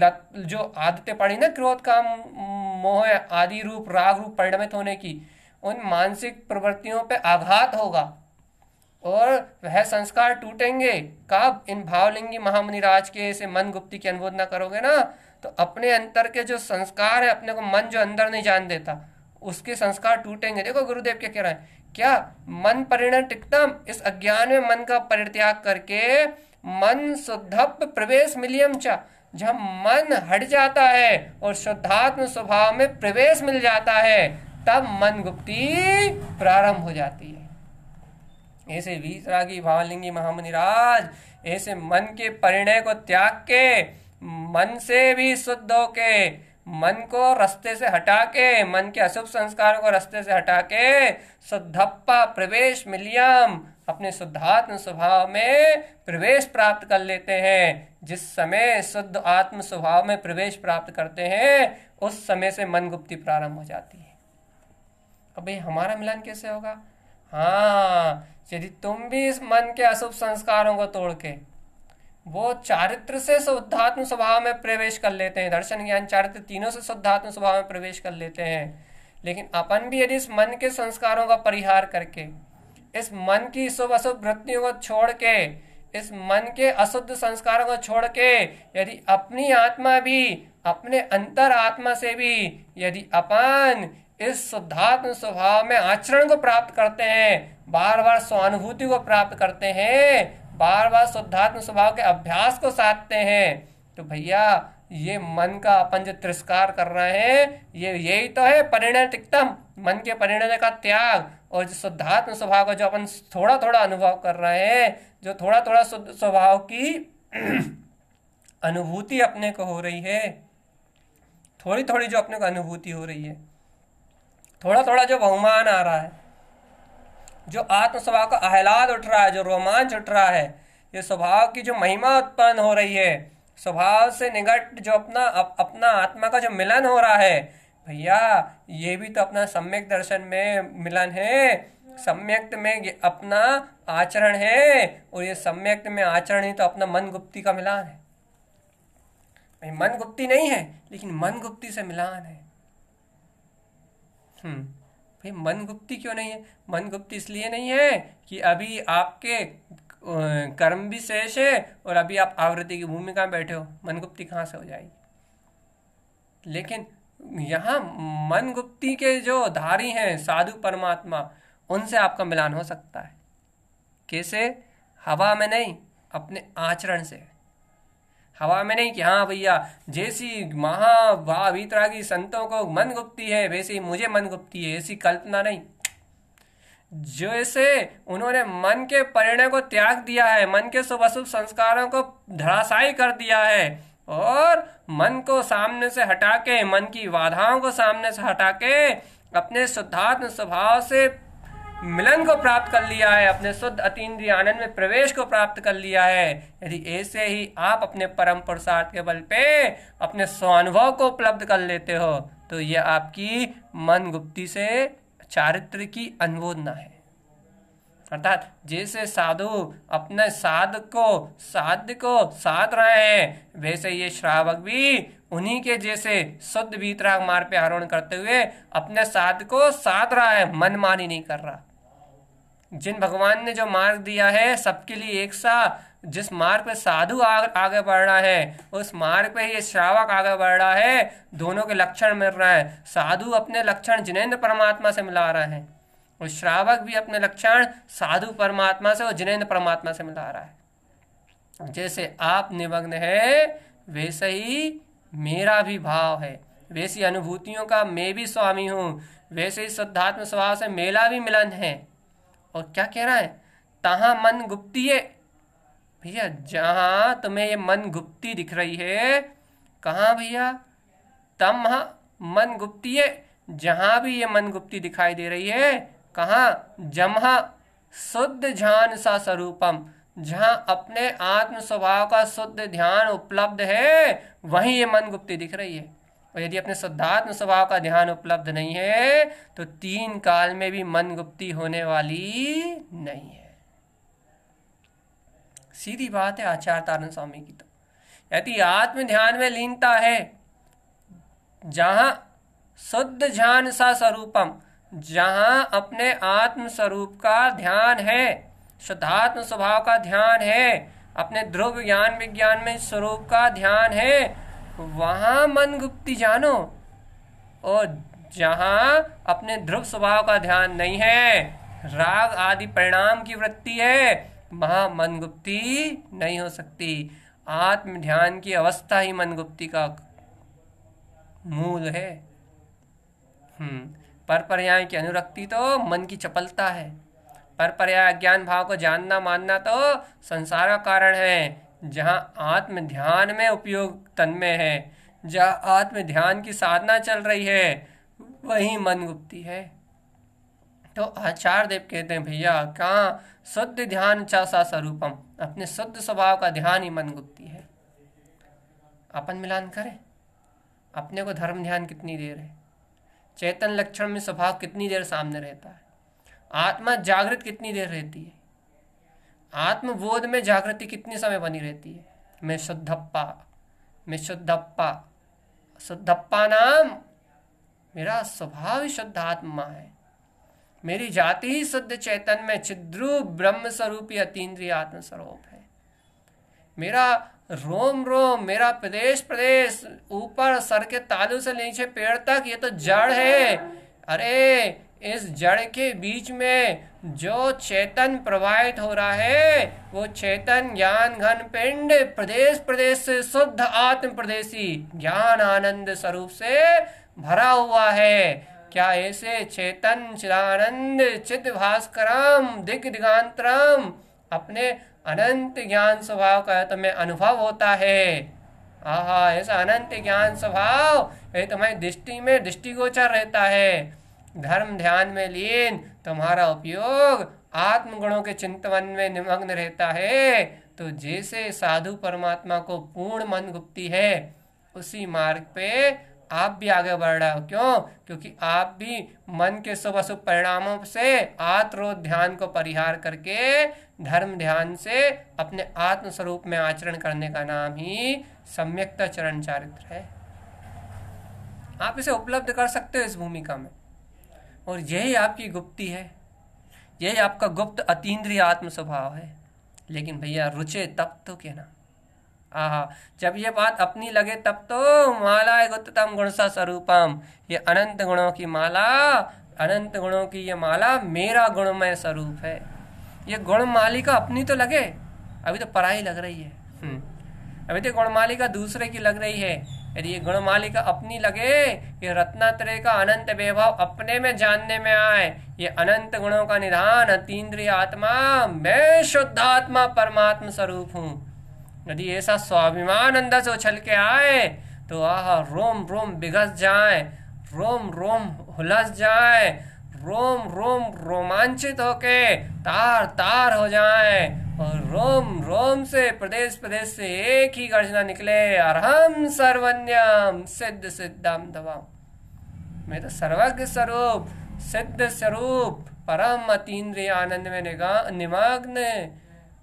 लत जो आदतें पड़ी ना क्रोध काम मोह आदि रूप राग रूप परिणमित होने की उन मानसिक प्रवृत्तियों पे आघात होगा और वह संस्कार टूटेंगे कब इन भावलिंगी महामुनिराज के से मन गुप्ती की अनुबोधना करोगे ना तो अपने अंतर के जो संस्कार है अपने को मन जो अंदर नहीं जान देता उसके संस्कार टूटेंगे देखो गुरुदेव क्या कह रहा है क्या मन परिणत टिकतम इस अज्ञान में मन का परित्याग करके मन शुद्धप प्रवेश मिलियम चा जब मन हट जाता है और शुद्धात्म स्वभाव में प्रवेश मिल जाता है तब मन गुप्ति प्रारंभ हो जाती है ऐसे वीतरागी भावलिंगी महामुनिराज ऐसे मन के परिणय को त्याग के मन से भी शुद्ध होके मन को रास्ते से हटा के मन के अशुभ संस्कारों को रास्ते से हटा के शुद्धप्पा प्रवेश मिलियम अपने शुद्धात्म स्वभाव में प्रवेश प्राप्त कर लेते हैं जिस समय शुद्ध आत्म स्वभाव में प्रवेश प्राप्त करते हैं उस समय से मन गुप्ति प्रारंभ हो जाती है अब भाई हमारा मिलन कैसे होगा हाँ यदि तुम भी इस मन के अशुभ संस्कारों को तोड़ के वो चारित्र से शुद्धात्म स्वभाव में प्रवेश कर लेते हैं दर्शन ज्ञान चारित्र तीनों से शुद्धात्म स्वभाव में प्रवेश कर लेते हैं लेकिन अपन भी यदि इस मन के संस्कारों का परिहार करके इस मन की शुभ अशुभ वृत्तियों को छोड़ के इस मन के अशुद्ध संस्कारों को छोड़ के यदि अपनी आत्मा भी अपने अंतर आत्मा से भी यदि अपन इस शुद्धात्म स्वभाव में आचरण को प्राप्त करते हैं बार बार स्वानुभूति को प्राप्त करते हैं बार बार शुद्धात्म स्वभाव के अभ्यास को साधते हैं तो भैया ये मन का अपन जो तिरस्कार कर रहे हैं ये यही तो है परिणय तिक्तम मन के परिणय का त्याग और जो शुद्धात्म स्वभाव का जो अपन थोड़ा थोड़ा अनुभव कर रहे हैं जो थोड़ा थोड़ा शुद्ध स्वभाव की अनुभूति अपने को हो रही है थोड़ी थोड़ी जो अपने को अनुभूति हो रही है थोड़ा थोड़ा जो बहुमान आ रहा है जो आत्म स्वभाव का आह्लाद उठ रहा है जो रोमांच उठ रहा है ये स्वभाव की जो महिमा उत्पन्न हो रही है स्वभाव से निकट जो अपना अप, अपना आत्मा का जो मिलन हो रहा है भैया ये भी तो अपना सम्यक दर्शन में मिलन है सम्यक्त में अपना आचरण है और ये सम्यक में आचरण ही तो अपना मन गुप्ती का मिलान है भाई मन गुप्ती नहीं है लेकिन मन गुप्ती से मिलान है हम्म भाई मन गुप्ति क्यों नहीं है मन गुप्त इसलिए नहीं है कि अभी आपके कर्म भी शेष है और अभी आप आवृत्ति की भूमिका में बैठे हो मन गुप्ति कहाँ से हो जाएगी लेकिन यहाँ मन गुप्ति के जो धारी हैं साधु परमात्मा उनसे आपका मिलान हो सकता है कैसे हवा में नहीं अपने आचरण से हवा में नहीं कि हाँ भैया जैसी महा वाह की संतों को मन गुप्ती है वैसी मुझे मन गुप्ती है ऐसी कल्पना नहीं जैसे उन्होंने मन के परिणय को त्याग दिया है मन के शुभ अशुभ संस्कारों को धराशायी कर दिया है और मन को सामने से हटा के मन की बाधाओं को सामने से हटा के अपने शुद्धात्म स्वभाव से मिलन को प्राप्त कर लिया है अपने शुद्ध अतीन्द्रिय आनंद में प्रवेश को प्राप्त कर लिया है यदि ऐसे ही आप अपने परम पुरुषार्थ के बल पे अपने स्वानुभव को उपलब्ध कर लेते हो तो यह आपकी मन गुप्ती से चारित्र की अनुमोदना है अर्थात जैसे साधु अपने साध को साध को साध रहे हैं वैसे ये श्रावक भी उन्हीं के जैसे शुद्ध वीतराग मार्ग पे आरोहण करते हुए अपने साध को साध रहा है मनमानी नहीं कर रहा जिन भगवान ने जो मार्ग दिया है सबके लिए एक सा जिस मार्ग पे साधु आगे बढ़ रहा है उस मार्ग पे ये श्रावक आगे बढ़ रहा है दोनों के लक्षण मिल रहा है साधु अपने लक्षण जिनेन्द्र परमात्मा से मिला रहा है और श्रावक भी अपने लक्षण साधु परमात्मा से और जिनेन्द्र परमात्मा से मिला रहा है जैसे आप निमग्न है वैसे ही मेरा भी भाव है वैसी अनुभूतियों का मैं भी स्वामी हूँ वैसे ही शुद्धात्म स्वभाव से मेला भी मिलन है और क्या कह रहा है तहाँ मन गुप्ती है भैया जहाँ तुम्हें ये मन गुप्ती दिख रही है कहाँ भैया तम हाँ, मन गुप्ती है जहाँ भी ये मन गुप्ती दिखाई दे रही है कहाँ जमहा शुद्ध ध्यान सा स्वरूपम जहाँ अपने आत्म स्वभाव का शुद्ध ध्यान उपलब्ध है वहीं ये मन गुप्ती दिख रही है और यदि अपने शुद्धात्म स्वभाव का ध्यान उपलब्ध नहीं है तो तीन काल में भी मन गुप्ति होने वाली नहीं है सीधी बात है आचार्य तारण स्वामी की तो यदि आत्म ध्यान में लीनता है जहा शुद्ध ध्यान सा स्वरूपम जहा अपने आत्म स्वरूप का ध्यान है शुद्धात्म स्वभाव का ध्यान है अपने ध्रुव ज्ञान विज्ञान में स्वरूप का ध्यान है वहाँ मन गुप्ती जानो और जहाँ अपने ध्रुव स्वभाव का ध्यान नहीं है राग आदि परिणाम की वृत्ति है वहाँ मन गुप्ति नहीं हो सकती आत्म ध्यान की अवस्था ही मन गुप्ति का मूल है हम्म, पर पर्याय की अनुरक्ति तो मन की चपलता है पर पर्याय ज्ञान भाव को जानना मानना तो संसार का कारण है जहाँ आत्म ध्यान में उपयोग तन में है जहाँ आत्म ध्यान की साधना चल रही है वही मन गुप्ती है तो आचार्य देव कहते हैं भैया कहाँ शुद्ध ध्यान चासा स्वरूपम अपने शुद्ध स्वभाव का ध्यान ही मन गुप्ति है अपन मिलान करें अपने को धर्म ध्यान कितनी देर है चेतन लक्षण में स्वभाव कितनी देर सामने रहता है आत्मा जागृत कितनी देर रहती है आत्मबोध में जागृति कितने समय बनी रहती है मैं शुद्धप्पा मैं शुद्धप्पा शुद्धप्पा नाम मेरा स्वभाव ही शुद्ध आत्मा है मेरी जाति ही शुद्ध चैतन में छिद्रु ब्रह्म स्वरूप अतीन्द्रिय आत्म स्वरूप है मेरा रोम रोम मेरा प्रदेश प्रदेश ऊपर सर के तालू से नीचे पेड़ तक ये तो जड़ है अरे इस जड़ के बीच में जो चेतन प्रवाहित हो रहा है वो चेतन ज्ञान घन पिंड प्रदेश प्रदेश से शुद्ध आत्म प्रदेशी ज्ञान आनंद स्वरूप से भरा हुआ है क्या ऐसे चेतन चिदानंद चित भास्करम दिग दिगांतरम अपने अनंत ज्ञान स्वभाव का तुम्हें तो अनुभव होता है आहा ऐसा अनंत ज्ञान स्वभाव ये तुम्हारी तो दृष्टि में दृष्टिगोचर रहता है धर्म ध्यान में लीन तुम्हारा उपयोग आत्मगुणों के चिंतवन में निमग्न रहता है तो जैसे साधु परमात्मा को पूर्ण मन गुप्ती है उसी मार्ग पे आप भी आगे बढ़ रहे हो क्यों क्योंकि आप भी मन के शुभ अशुभ परिणामों से आत्रोध ध्यान को परिहार करके धर्म ध्यान से अपने आत्म स्वरूप में आचरण करने का नाम ही सम्यक्ता चरण चारित्र है आप इसे उपलब्ध कर सकते हो इस भूमिका में और यही आपकी गुप्ती है यही आपका गुप्त अतीन्द्रिय आत्म स्वभाव है लेकिन भैया रुचे तब तो क्या ना आह जब ये बात अपनी लगे तब तो माला गुप्तम सा स्वरूपम ये अनंत गुणों की माला अनंत गुणों की ये माला मेरा गुणमय स्वरूप है ये गुण मालिका अपनी तो लगे अभी तो पराई लग रही है हम्म, अभी तो गुण मालिका दूसरे की लग रही है यदि ये गुण मालिका अपनी लगे ये रत्नात्रय का अनंत वैभव अपने में जानने में आए ये अनंत गुणों का निधान अतीन्द्रिय आत्मा मैं शुद्ध आत्मा परमात्म स्वरूप हूँ यदि ऐसा स्वाभिमान अंदर से उछल के आए तो आह रोम रोम बिघस जाए रोम रोम हुलस जाए रोम रोम रोमांचित होके तार तार हो जाए और रोम रोम से प्रदेश प्रदेश से एक ही गर्जना निकले अरहम सर्वन्याम सिद्ध सिद्धम दवाम मैं तो सर्वज्ञ स्वरूप सिद्ध स्वरूप परम अतीन्द्रिय आनंद में निमग्न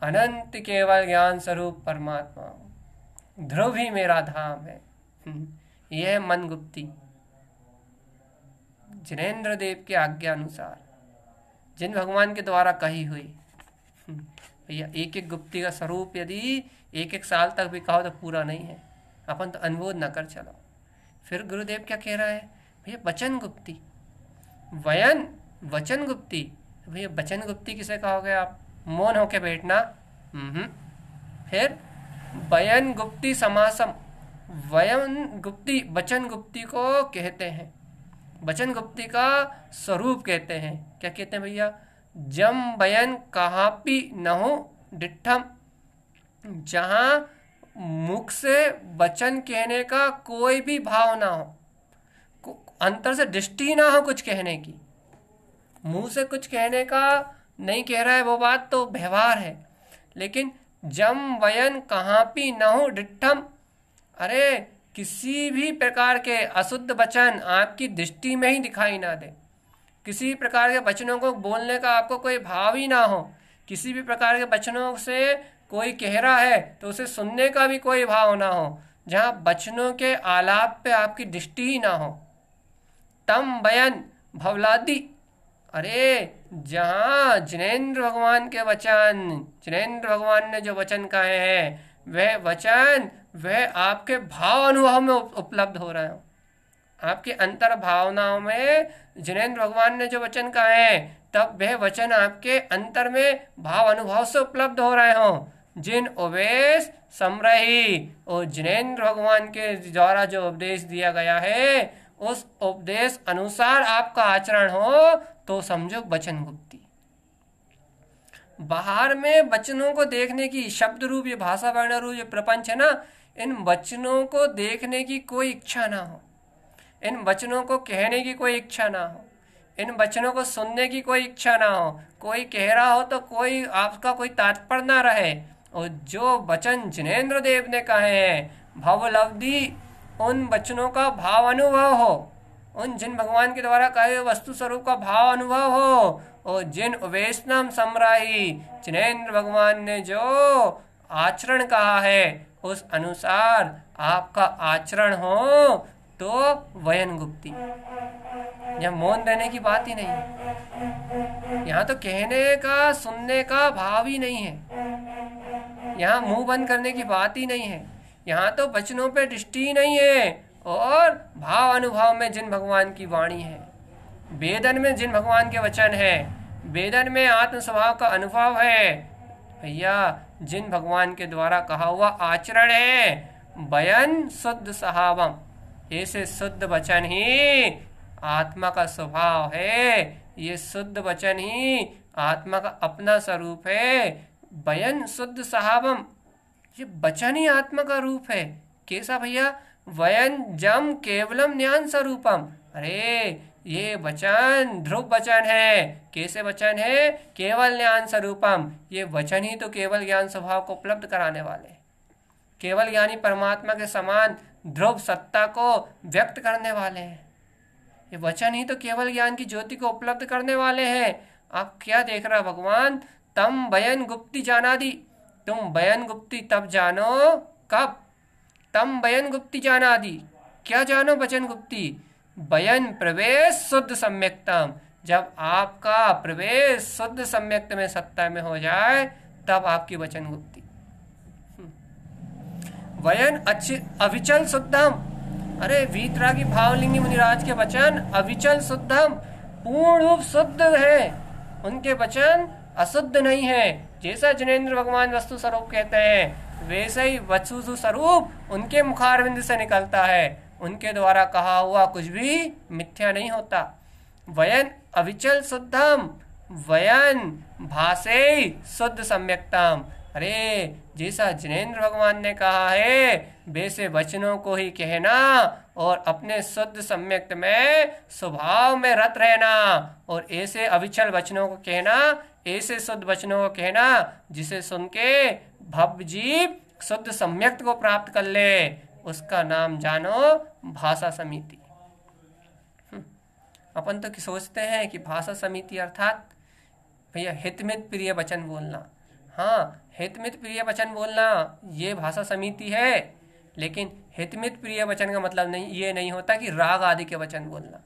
अनंत केवल ज्ञान स्वरूप परमात्मा ध्रुव ही मेरा धाम है हम्म, यह मन गुप्ति जिनेन्द्र देव के आज्ञा अनुसार जिन भगवान के द्वारा कही हुई या एक एक गुप्ती का स्वरूप यदि एक एक साल तक भी कहो तो पूरा नहीं है अपन तो अनुबोध न कर चलो फिर गुरुदेव क्या कह रहा है भैया वचन गुप्ति वयन वचन गुप्ति भैया वचन गुप्ति किसे कहोगे आप मौन होके बैठना हम्म। फिर वयन गुप्ती समासम वयन गुप्ती वचन गुप्ती को कहते हैं वचन गुप्ती का स्वरूप कहते हैं क्या कहते हैं भैया जम बयन कहाँ पी न हो डिठम जहाँ मुख से वचन कहने का कोई भी भाव ना हो अंतर से दृष्टि ना हो कुछ कहने की मुंह से कुछ कहने का नहीं कह रहा है वो बात तो व्यवहार है लेकिन जम वयन कहाँ पी न हो डिठम अरे किसी भी प्रकार के अशुद्ध वचन आपकी दृष्टि में ही दिखाई ना दे किसी प्रकार के वचनों को बोलने का आपको कोई भाव ही ना हो किसी भी प्रकार के वचनों से कोई कह रहा है तो उसे सुनने का भी कोई भाव ना हो जहाँ वचनों के आलाप पे आपकी दृष्टि ही ना हो तम बयन भवलादि अरे जहाँ जिनेन्द्र भगवान के वचन जिनेन्द्र भगवान ने जो वचन कहे हैं वह वचन वह आपके भाव अनुभव में उपलब्ध हो रहे हो आपके अंतर भावनाओं में जिनेन्द्र भगवान ने जो वचन कहा है तब वह वचन आपके अंतर में भाव अनुभव से उपलब्ध हो रहे हो जिन उपेश समरही और जिनेन्द्र भगवान के द्वारा जो उपदेश दिया गया है उस उपदेश अनुसार आपका आचरण हो तो समझो वचन गुप्ति बाहर में वचनों को देखने की शब्द रूप ये भाषा वर्ण रूप ये प्रपंच है ना इन वचनों को देखने की कोई इच्छा ना हो इन वचनों को कहने की कोई इच्छा ना हो इन वचनों को सुनने की कोई इच्छा ना हो कोई कह रहा हो तो कोई आपका कोई तात्पर्य ना रहे और जो वचन जिनेन्द्र देव ने कहे हैं भवलब्धि उन वचनों का भाव अनुभव हो उन जिन भगवान के द्वारा कहे हुए वस्तु स्वरूप का भाव अनुभव हो और जिन वैष्णव सम्राही जिनेन्द्र भगवान ने जो आचरण कहा है उस अनुसार आपका आचरण हो तो वयन गुप्ती यहाँ मौन रहने की बात ही नहीं यहाँ तो कहने का सुनने का भाव ही नहीं है यहाँ मुंह बंद करने की बात ही नहीं है यहाँ तो बचनों पे दृष्टि ही नहीं है और भाव अनुभव में जिन भगवान की वाणी है वेदन में जिन भगवान के वचन है वेदन में आत्म स्वभाव का अनुभव है भैया जिन भगवान के द्वारा कहा हुआ आचरण है बयन शुद्ध सहावम इसे शुद्ध वचन ही आत्मा का स्वभाव है ये शुद्ध वचन ही आत्मा का अपना स्वरूप है बयन शुद्ध सहावम ये वचन ही आत्मा का रूप है कैसा भैया वयन जम केवलम ज्ञान स्वरूपम अरे ये वचन ध्रुव वचन है कैसे वचन है केवल ज्ञान स्वरूपम ये वचन ही तो केवल ज्ञान स्वभाव को उपलब्ध कराने वाले केवल ज्ञानी परमात्मा के समान ध्रुव सत्ता को व्यक्त करने वाले हैं ये वचन ही तो केवल ज्ञान की ज्योति को उपलब्ध करने वाले हैं आप क्या देख रहे हो भगवान तम बयन गुप्ति जाना दी तुम बयन गुप्ती तब जानो कब तम बयन गुप्ती जाना दी क्या जानो बचन गुप्ती बयन प्रवेश शुद्ध सम्यक्तम जब आपका प्रवेश शुद्ध सम्यक्त में सत्ता में हो जाए तब आपकी वचन गुप्ति वयन अविचल शुद्धम अरे वीतरागी भावलिंगी मुनिराज के वचन अविचल शुद्धम पूर्ण रूप शुद्ध है उनके वचन अशुद्ध नहीं है जैसा जिनेन्द्र भगवान वस्तु स्वरूप कहते हैं वैसे ही वस्तु स्वरूप उनके मुखारविंद से निकलता है उनके द्वारा कहा हुआ कुछ भी मिथ्या नहीं होता वयन अविचल शुद्धम वयन भाषे शुद्ध सम्यक्तम अरे जैसा जिनेन्द्र भगवान ने कहा है वैसे वचनों को ही कहना और अपने शुद्ध सम्यक्त में स्वभाव में रत रहना और ऐसे अविचल वचनों को कहना ऐसे शुद्ध वचनों को कहना जिसे सुन के भव्य जीव शुद्ध सम्यक्त को प्राप्त कर ले उसका नाम जानो भाषा समिति हम्म, अपन तो सोचते हैं कि भाषा समिति अर्थात भैया हितमित प्रिय वचन बोलना हाँ हितमित प्रिय वचन बोलना ये भाषा समिति है लेकिन हितमित प्रिय वचन का मतलब नहीं ये नहीं होता कि राग आदि के वचन बोलना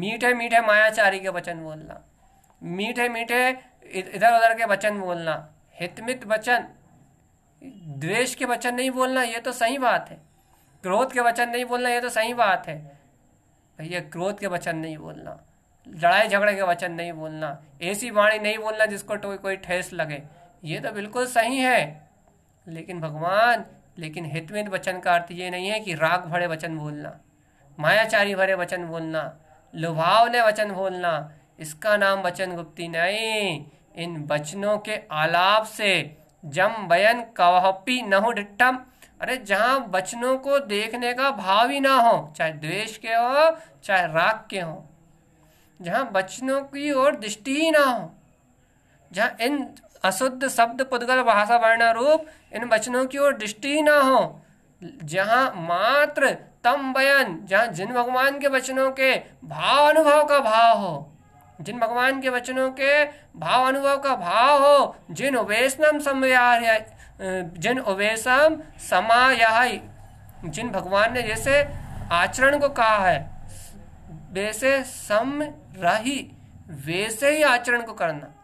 मीठे मीठे मायाचारी के वचन बोलना मीठे मीठे इधर उधर के वचन बोलना हितमित वचन द्वेष के वचन नहीं बोलना ये तो सही बात है क्रोध के वचन नहीं बोलना ये तो सही बात है भैया क्रोध के वचन नहीं बोलना लड़ाई झगड़े के वचन नहीं बोलना ऐसी वाणी नहीं बोलना जिसको तो कोई ठेस लगे ये तो बिल्कुल सही है लेकिन भगवान लेकिन हितमित वचन का अर्थ ये नहीं है कि राग भरे वचन बोलना मायाचारी भरे वचन बोलना लुभावले वचन बोलना इसका नाम वचन गुप्ती नहीं इन वचनों के आलाप से जम बयन कवहपी नहु डिट्टम अरे जहाँ वचनों को देखने का भाव ही ना हो चाहे द्वेष के हो चाहे राग के हो जहाँ वचनों की ओर दृष्टि ही ना हो जहाँ इन अशुद्ध शब्द पुद्गल भाषा वर्ण रूप इन वचनों की ओर दृष्टि ना हो जहाँ मात्र तम बयन जहाँ जिन भगवान के वचनों के भाव अनुभव का भाव हो जिन भगवान के वचनों के भाव अनुभव का भाव हो जिन उवेशनम समया जिन उवेशम समाय जिन भगवान ने जैसे आचरण को कहा है वैसे सम रही वैसे ही आचरण को करना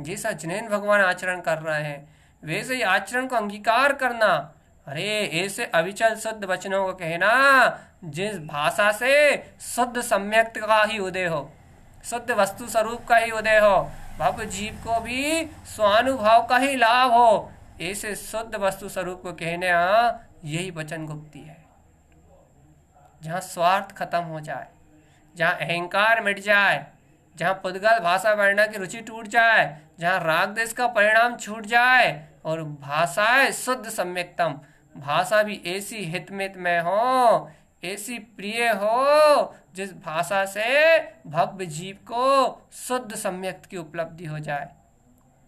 जैसा जिनैन भगवान आचरण कर रहे हैं वैसे ही आचरण को अंगीकार करना अरे ऐसे अविचल शुद्ध वचनों को कहना जिस भाषा से शुद्ध सम्यक का ही उदय हो शुद्ध वस्तु स्वरूप का ही उदय हो भव जीव को भी स्वानुभाव का ही लाभ हो ऐसे शुद्ध वस्तु स्वरूप को कहने यही वचन गुप्ति है जहाँ स्वार्थ खत्म हो जाए जहाँ अहंकार मिट जाए जहाँ पुद्गल भाषा वर्णा की रुचि टूट जाए जहाँ राग देश का परिणाम छूट जाए और भाषाएं शुद्ध सम्यकतम भाषा भी ऐसी हितमित में हो ऐसी प्रिय हो जिस भाषा से भव्य जीव को शुद्ध सम्यक की उपलब्धि हो जाए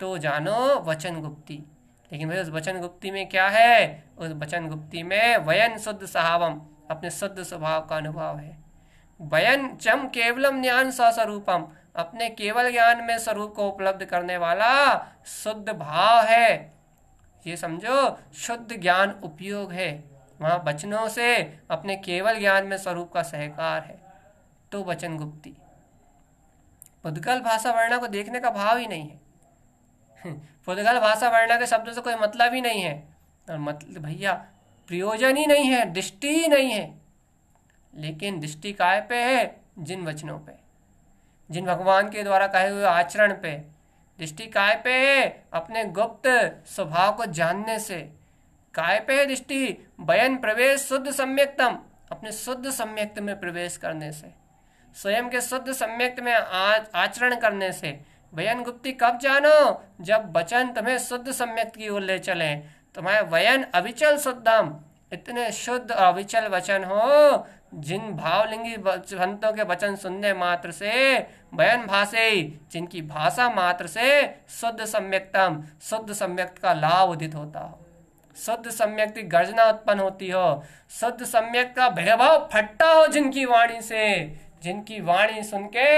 तो जानो वचन गुप्ति लेकिन भाई उस वचन गुप्ती में क्या है उस वचन गुप्ती में वयन शुद्ध सहावम अपने शुद्ध स्वभाव का अनुभव है वयन चम केवलम ज्ञान स्वस्वरूपम अपने केवल ज्ञान में स्वरूप को उपलब्ध करने वाला शुद्ध भाव है ये समझो शुद्ध ज्ञान उपयोग है वहाँ वचनों से अपने केवल ज्ञान में स्वरूप का सहकार है तो वचन गुप्ति पुद्गल भाषा वर्णा को देखने का भाव ही नहीं है हम्म, पुद्गल भाषा वर्णा के शब्दों से कोई मतलब ही नहीं है और मतलब भैया प्रयोजन ही नहीं है दृष्टि ही नहीं है लेकिन दृष्टि काय पे है जिन वचनों पे जिन भगवान के द्वारा कहे हुए आचरण पे दृष्टि काय पे है अपने गुप्त स्वभाव को जानने से काय पे है दृष्टि बयन प्रवेश शुद्ध सम्यक्तम अपने शुद्ध सम्यक्त में प्रवेश करने से स्वयं के शुद्ध सम्यक्त में आचरण करने से वयन गुप्ति कब जानो जब वचन तुम्हें शुद्ध सम्यक्त की ओर ले चले तुम्हारे वयन अविचल शुद्धम इतने शुद्ध और अविचल वचन हो जिन भावलिंगी संतों के वचन सुनने मात्र से बयान भाषे जिनकी भाषा मात्र से शुद्ध सम्यक्तम शुद्ध सम्यक्त का लाभ उदित होता हो शुद्ध सम्यक की गर्जना उत्पन्न होती हो शुद्ध सम्यक का भेदभाव फटता हो जिनकी वाणी से जिनकी वाणी सुन के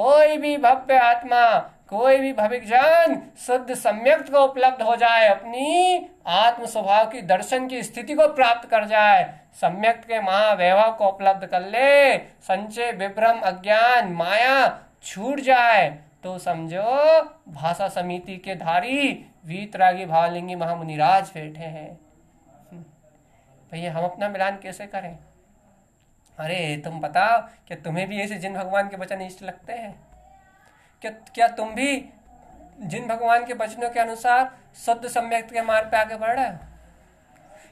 कोई भी भव्य आत्मा कोई भी भविक जन शुद्ध सम्यक को उपलब्ध हो जाए अपनी आत्म स्वभाव की दर्शन की स्थिति को प्राप्त कर जाए सम्यक के महावैभव को उपलब्ध कर ले संचय विभ्रम अज्ञान माया छूट जाए तो समझो भाषा समिति के धारी वीतरागी भावलिंगी महामुनिराज बैठे हैं हम्म। भैया हम अपना मिलान कैसे करें अरे तुम बताओ कि तुम्हें भी ऐसे जिन भगवान के वचन इष्ट लगते हैं क्या क्या तुम भी जिन भगवान के वचनों के अनुसार शुद्ध सम्यक्त के मार्ग पे आगे बढ़ रहे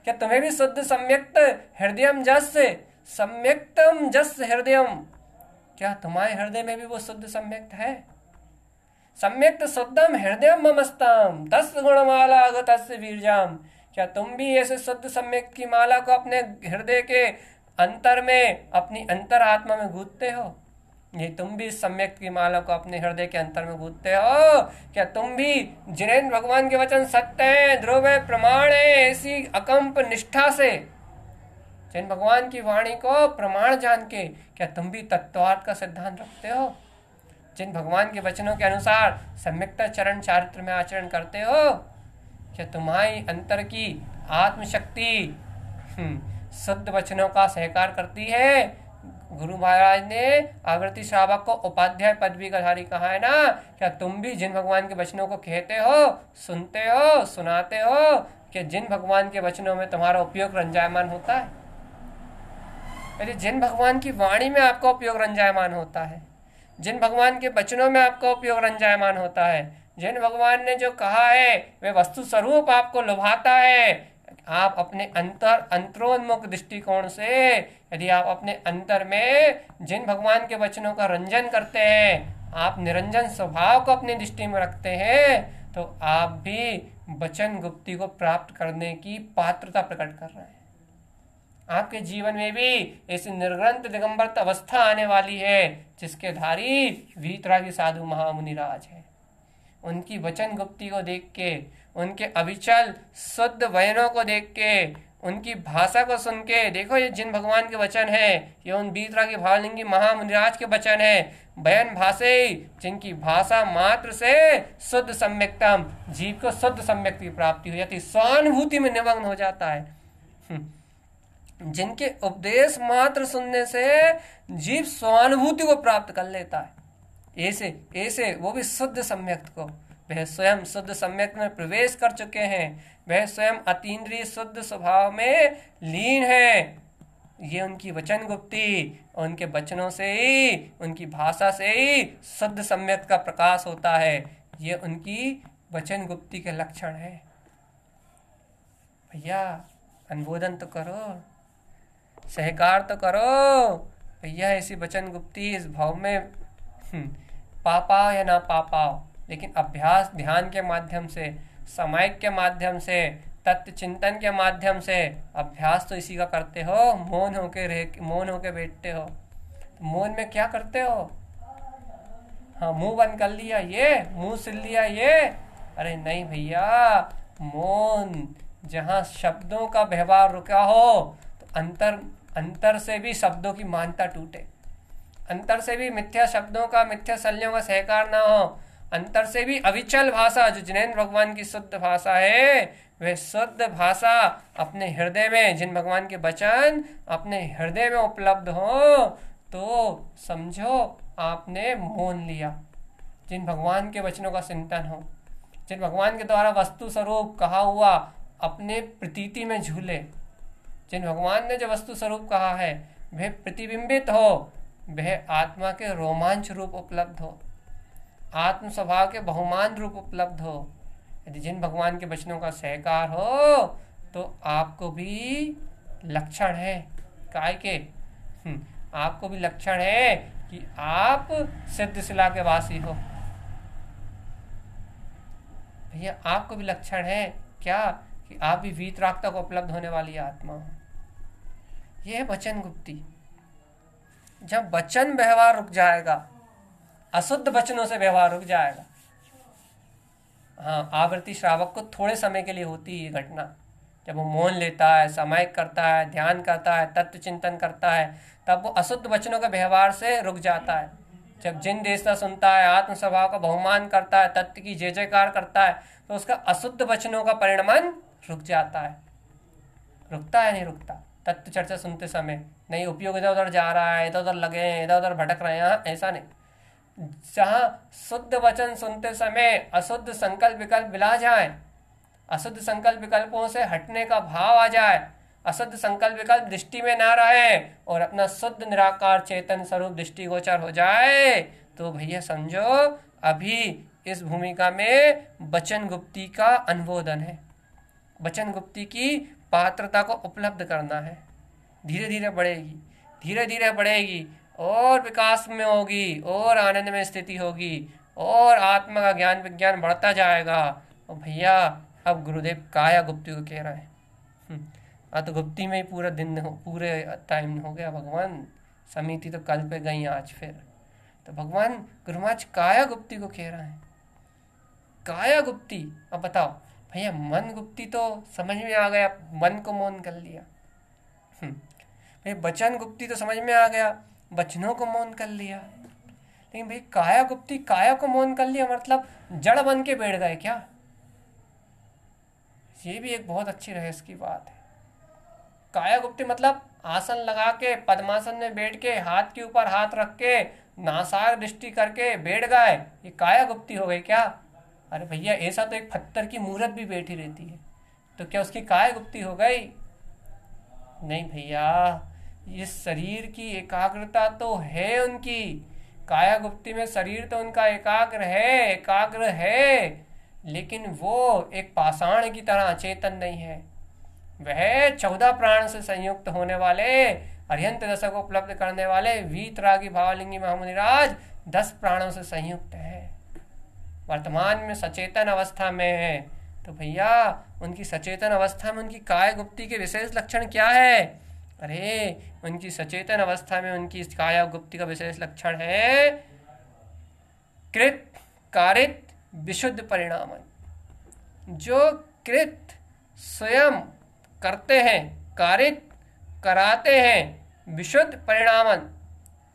क्या तुम्हें भी शुद्ध सम्यक्त हृदय जस सम्यक्तम जस हृदय क्या तुम्हारे हृदय में भी वो शुद्ध सम्यक्त है सम्यक्त शुद्धम हृदय ममस्तम दस गुण माला अगत वीरजाम क्या तुम भी ऐसे शुद्ध सम्यक्त की माला को अपने हृदय के अंतर में अपनी अंतर आत्मा में गूंथते हो यही तुम भी सम्यक की माला को अपने हृदय के अंतर में गूंथते हो क्या तुम भी जिनेन्द्र भगवान के वचन सत्य हैं ध्रुव है प्रमाण है ऐसी अकंप निष्ठा से जिन भगवान की वाणी को प्रमाण जान के क्या तुम भी तत्वार्थ का सिद्धांत रखते हो जिन भगवान के वचनों के अनुसार सम्यकता चरण चारित्र में आचरण करते हो क्या तुम्हारी अंतर की आत्मशक्ति हम्म, शुद्ध वचनों का सहकार करती है गुरु महाराज ने आवृत्ति श्रावक को उपाध्याय पदवी का धारी कहा है ना क्या तुम भी जिन भगवान के वचनों को कहते हो सुनते हो सुनाते हो कि जिन भगवान के वचनों में तुम्हारा उपयोग रंजायमान होता है अरे जिन भगवान की वाणी में आपका उपयोग रंजायमान होता है जिन भगवान के वचनों में आपका उपयोग रंजायमान होता है जिन भगवान ने जो कहा है वे वस्तु स्वरूप आपको लुभाता है आप अपने अंतर अंतरोन्मुख दृष्टिकोण से यदि आप अपने अंतर में जिन भगवान के वचनों का रंजन करते हैं आप निरंजन स्वभाव को अपनी दृष्टि में रखते हैं तो आप भी वचन गुप्ति को प्राप्त करने की पात्रता प्रकट कर रहे हैं आपके जीवन में भी ऐसी निर्ग्रंथ दिगंबर अवस्था आने वाली है जिसके धारी वीतरा साधु महामुनिराज है उनकी वचन गुप्ति को देख के उनके अभिचल शुद्ध वयनों को देख के उनकी भाषा को सुन के देखो ये जिन भगवान के वचन है ये उन बीतरा की भावलिंगी महामुनिराज के वचन है बयन भाषे जिनकी भाषा मात्र से शुद्ध सम्यक्तम जीव को शुद्ध सम्यक्ति की प्राप्ति हो जाती स्वानुभूति में निमग्न हो जाता है हम्म। जिनके उपदेश मात्र सुनने से जीव स्वानुभूति को प्राप्त कर लेता है ऐसे ऐसे वो भी शुद्ध सम्यक्त को वह स्वयं शुद्ध सम्यक में प्रवेश कर चुके हैं वह स्वयं अतीन्द्रिय शुद्ध स्वभाव में लीन है ये उनकी वचन गुप्ती उनके वचनों से ही उनकी भाषा से ही शुद्ध सम्यक का प्रकाश होता है ये उनकी वचन गुप्ती के लक्षण है भैया अनुबोधन तो करो सहकार तो करो भैया ऐसी वचन गुप्ती इस भाव में हम्म, पापाओ या ना पापाओ लेकिन अभ्यास ध्यान के माध्यम से समायिक के माध्यम से तत्व चिंतन के माध्यम से अभ्यास तो इसी का करते हो मौन होके रह मौन होके बैठते हो तो मौन में क्या करते हो हाँ मुंह बंद कर लिया ये मुंह सिल लिया ये अरे नहीं भैया मौन जहाँ शब्दों का व्यवहार रुका हो तो अंतर अंतर से भी शब्दों की मानता टूटे अंतर से भी मिथ्या शब्दों का मिथ्या शल्यों का सहकार ना हो अंतर से भी अविचल भाषा जो जिनेन्द्र भगवान की शुद्ध भाषा है वह शुद्ध भाषा अपने हृदय में जिन भगवान के वचन अपने हृदय में उपलब्ध हो तो समझो आपने मोन लिया जिन भगवान के वचनों का चिंतन हो जिन भगवान के द्वारा वस्तु स्वरूप कहा हुआ अपने प्रतीति में झूले जिन भगवान ने जो वस्तु स्वरूप कहा है वह प्रतिबिंबित हो वह आत्मा के रोमांच रूप उपलब्ध हो आत्म स्वभाव के बहुमान रूप उपलब्ध हो यदि जिन भगवान के वचनों का सहकार हो तो आपको भी लक्षण है काय के हम्म, आपको भी लक्षण है कि आप सिद्धशिला के वासी हो भैया आपको भी लक्षण है क्या कि आप भी वीतरागता को उपलब्ध होने वाली आत्मा हो यह है वचन गुप्ती जब वचन व्यवहार रुक जाएगा अशुद्ध वचनों से व्यवहार रुक जाएगा हाँ आवृत्ति श्रावक को थोड़े समय के लिए होती है घटना जब वो मौन लेता है समय करता है ध्यान करता है तत्व चिंतन करता है तब वो अशुद्ध वचनों के व्यवहार से रुक जाता है जब जिन देशता सुनता है आत्म स्वभाव का बहुमान करता है तत्व की जय जयकार करता है तो उसका अशुद्ध वचनों का परिणाम रुक जाता है रुकता है नहीं रुकता तत्व चर्चा सुनते समय नहीं उपयोग इधर उधर जा रहा है इधर उधर लगे हैं इधर उधर भटक रहे हैं हाँ, ऐसा नहीं जहाँ शुद्ध वचन सुनते समय अशुद्ध संकल्प विकल्प मिला जाए अशुद्ध संकल्प विकल्पों से हटने का भाव आ जाए अशुद्ध संकल्प विकल्प दृष्टि में ना रहे और अपना शुद्ध निराकार चेतन स्वरूप दृष्टिगोचर हो जाए तो भैया समझो अभी इस भूमिका में वचन गुप्ती का अनुबोधन है वचन गुप्ती की पात्रता को उपलब्ध करना है धीरे धीरे बढ़ेगी धीरे धीरे बढ़ेगी और विकास में होगी और आनंद में स्थिति होगी और आत्मा का ज्ञान विज्ञान बढ़ता जाएगा और भैया अब गुरुदेव काया गुप्ती को कह रहे हैं हाँ तो में ही पूरा दिन हो पूरे टाइम हो गया भगवान समिति तो कल पे गई आज फिर तो भगवान गुरुमाज काया गुप्ती को कह रहा है काया गुप्ति अब बताओ भैया मन गुप्ती तो समझ में आ गया मन को मौन कर लिया हम्म, भैया वचन गुप्ती तो समझ में आ गया वचनों को मौन कर लिया लेकिन भाई काया गुप्ती काया को मौन कर लिया मतलब जड़ बन के बैठ गए क्या ये भी एक बहुत अच्छी रहस्य की बात है काया गुप्ती मतलब आसन लगा के पद्मासन में बैठ के हाथ के ऊपर हाथ रख के नासार दृष्टि करके बैठ गए ये काया गुप्ती हो गई क्या अरे भैया ऐसा तो एक पत्थर की मूर्त भी बैठी रहती है तो क्या उसकी काया गुप्ती हो गई नहीं भैया इस शरीर की एकाग्रता तो है उनकी काया गुप्ति में शरीर तो उनका एकाग्र है एकाग्र है लेकिन वो एक पाषाण की तरह अचेतन नहीं है वह चौदह प्राण से संयुक्त होने वाले अरिहंत दशा को उपलब्ध करने वाले वीतरागी भावलिंगी महामुनिराज दस प्राणों से संयुक्त है वर्तमान में सचेतन अवस्था में है तो भैया उनकी सचेतन अवस्था में उनकी काय गुप्ति के विशेष लक्षण क्या है अरे उनकी सचेतन अवस्था में उनकी काया गुप्ति का विशेष लक्षण है कृत कारित विशुद्ध परिणामन जो कृत स्वयं करते हैं कारित कराते हैं विशुद्ध परिणामन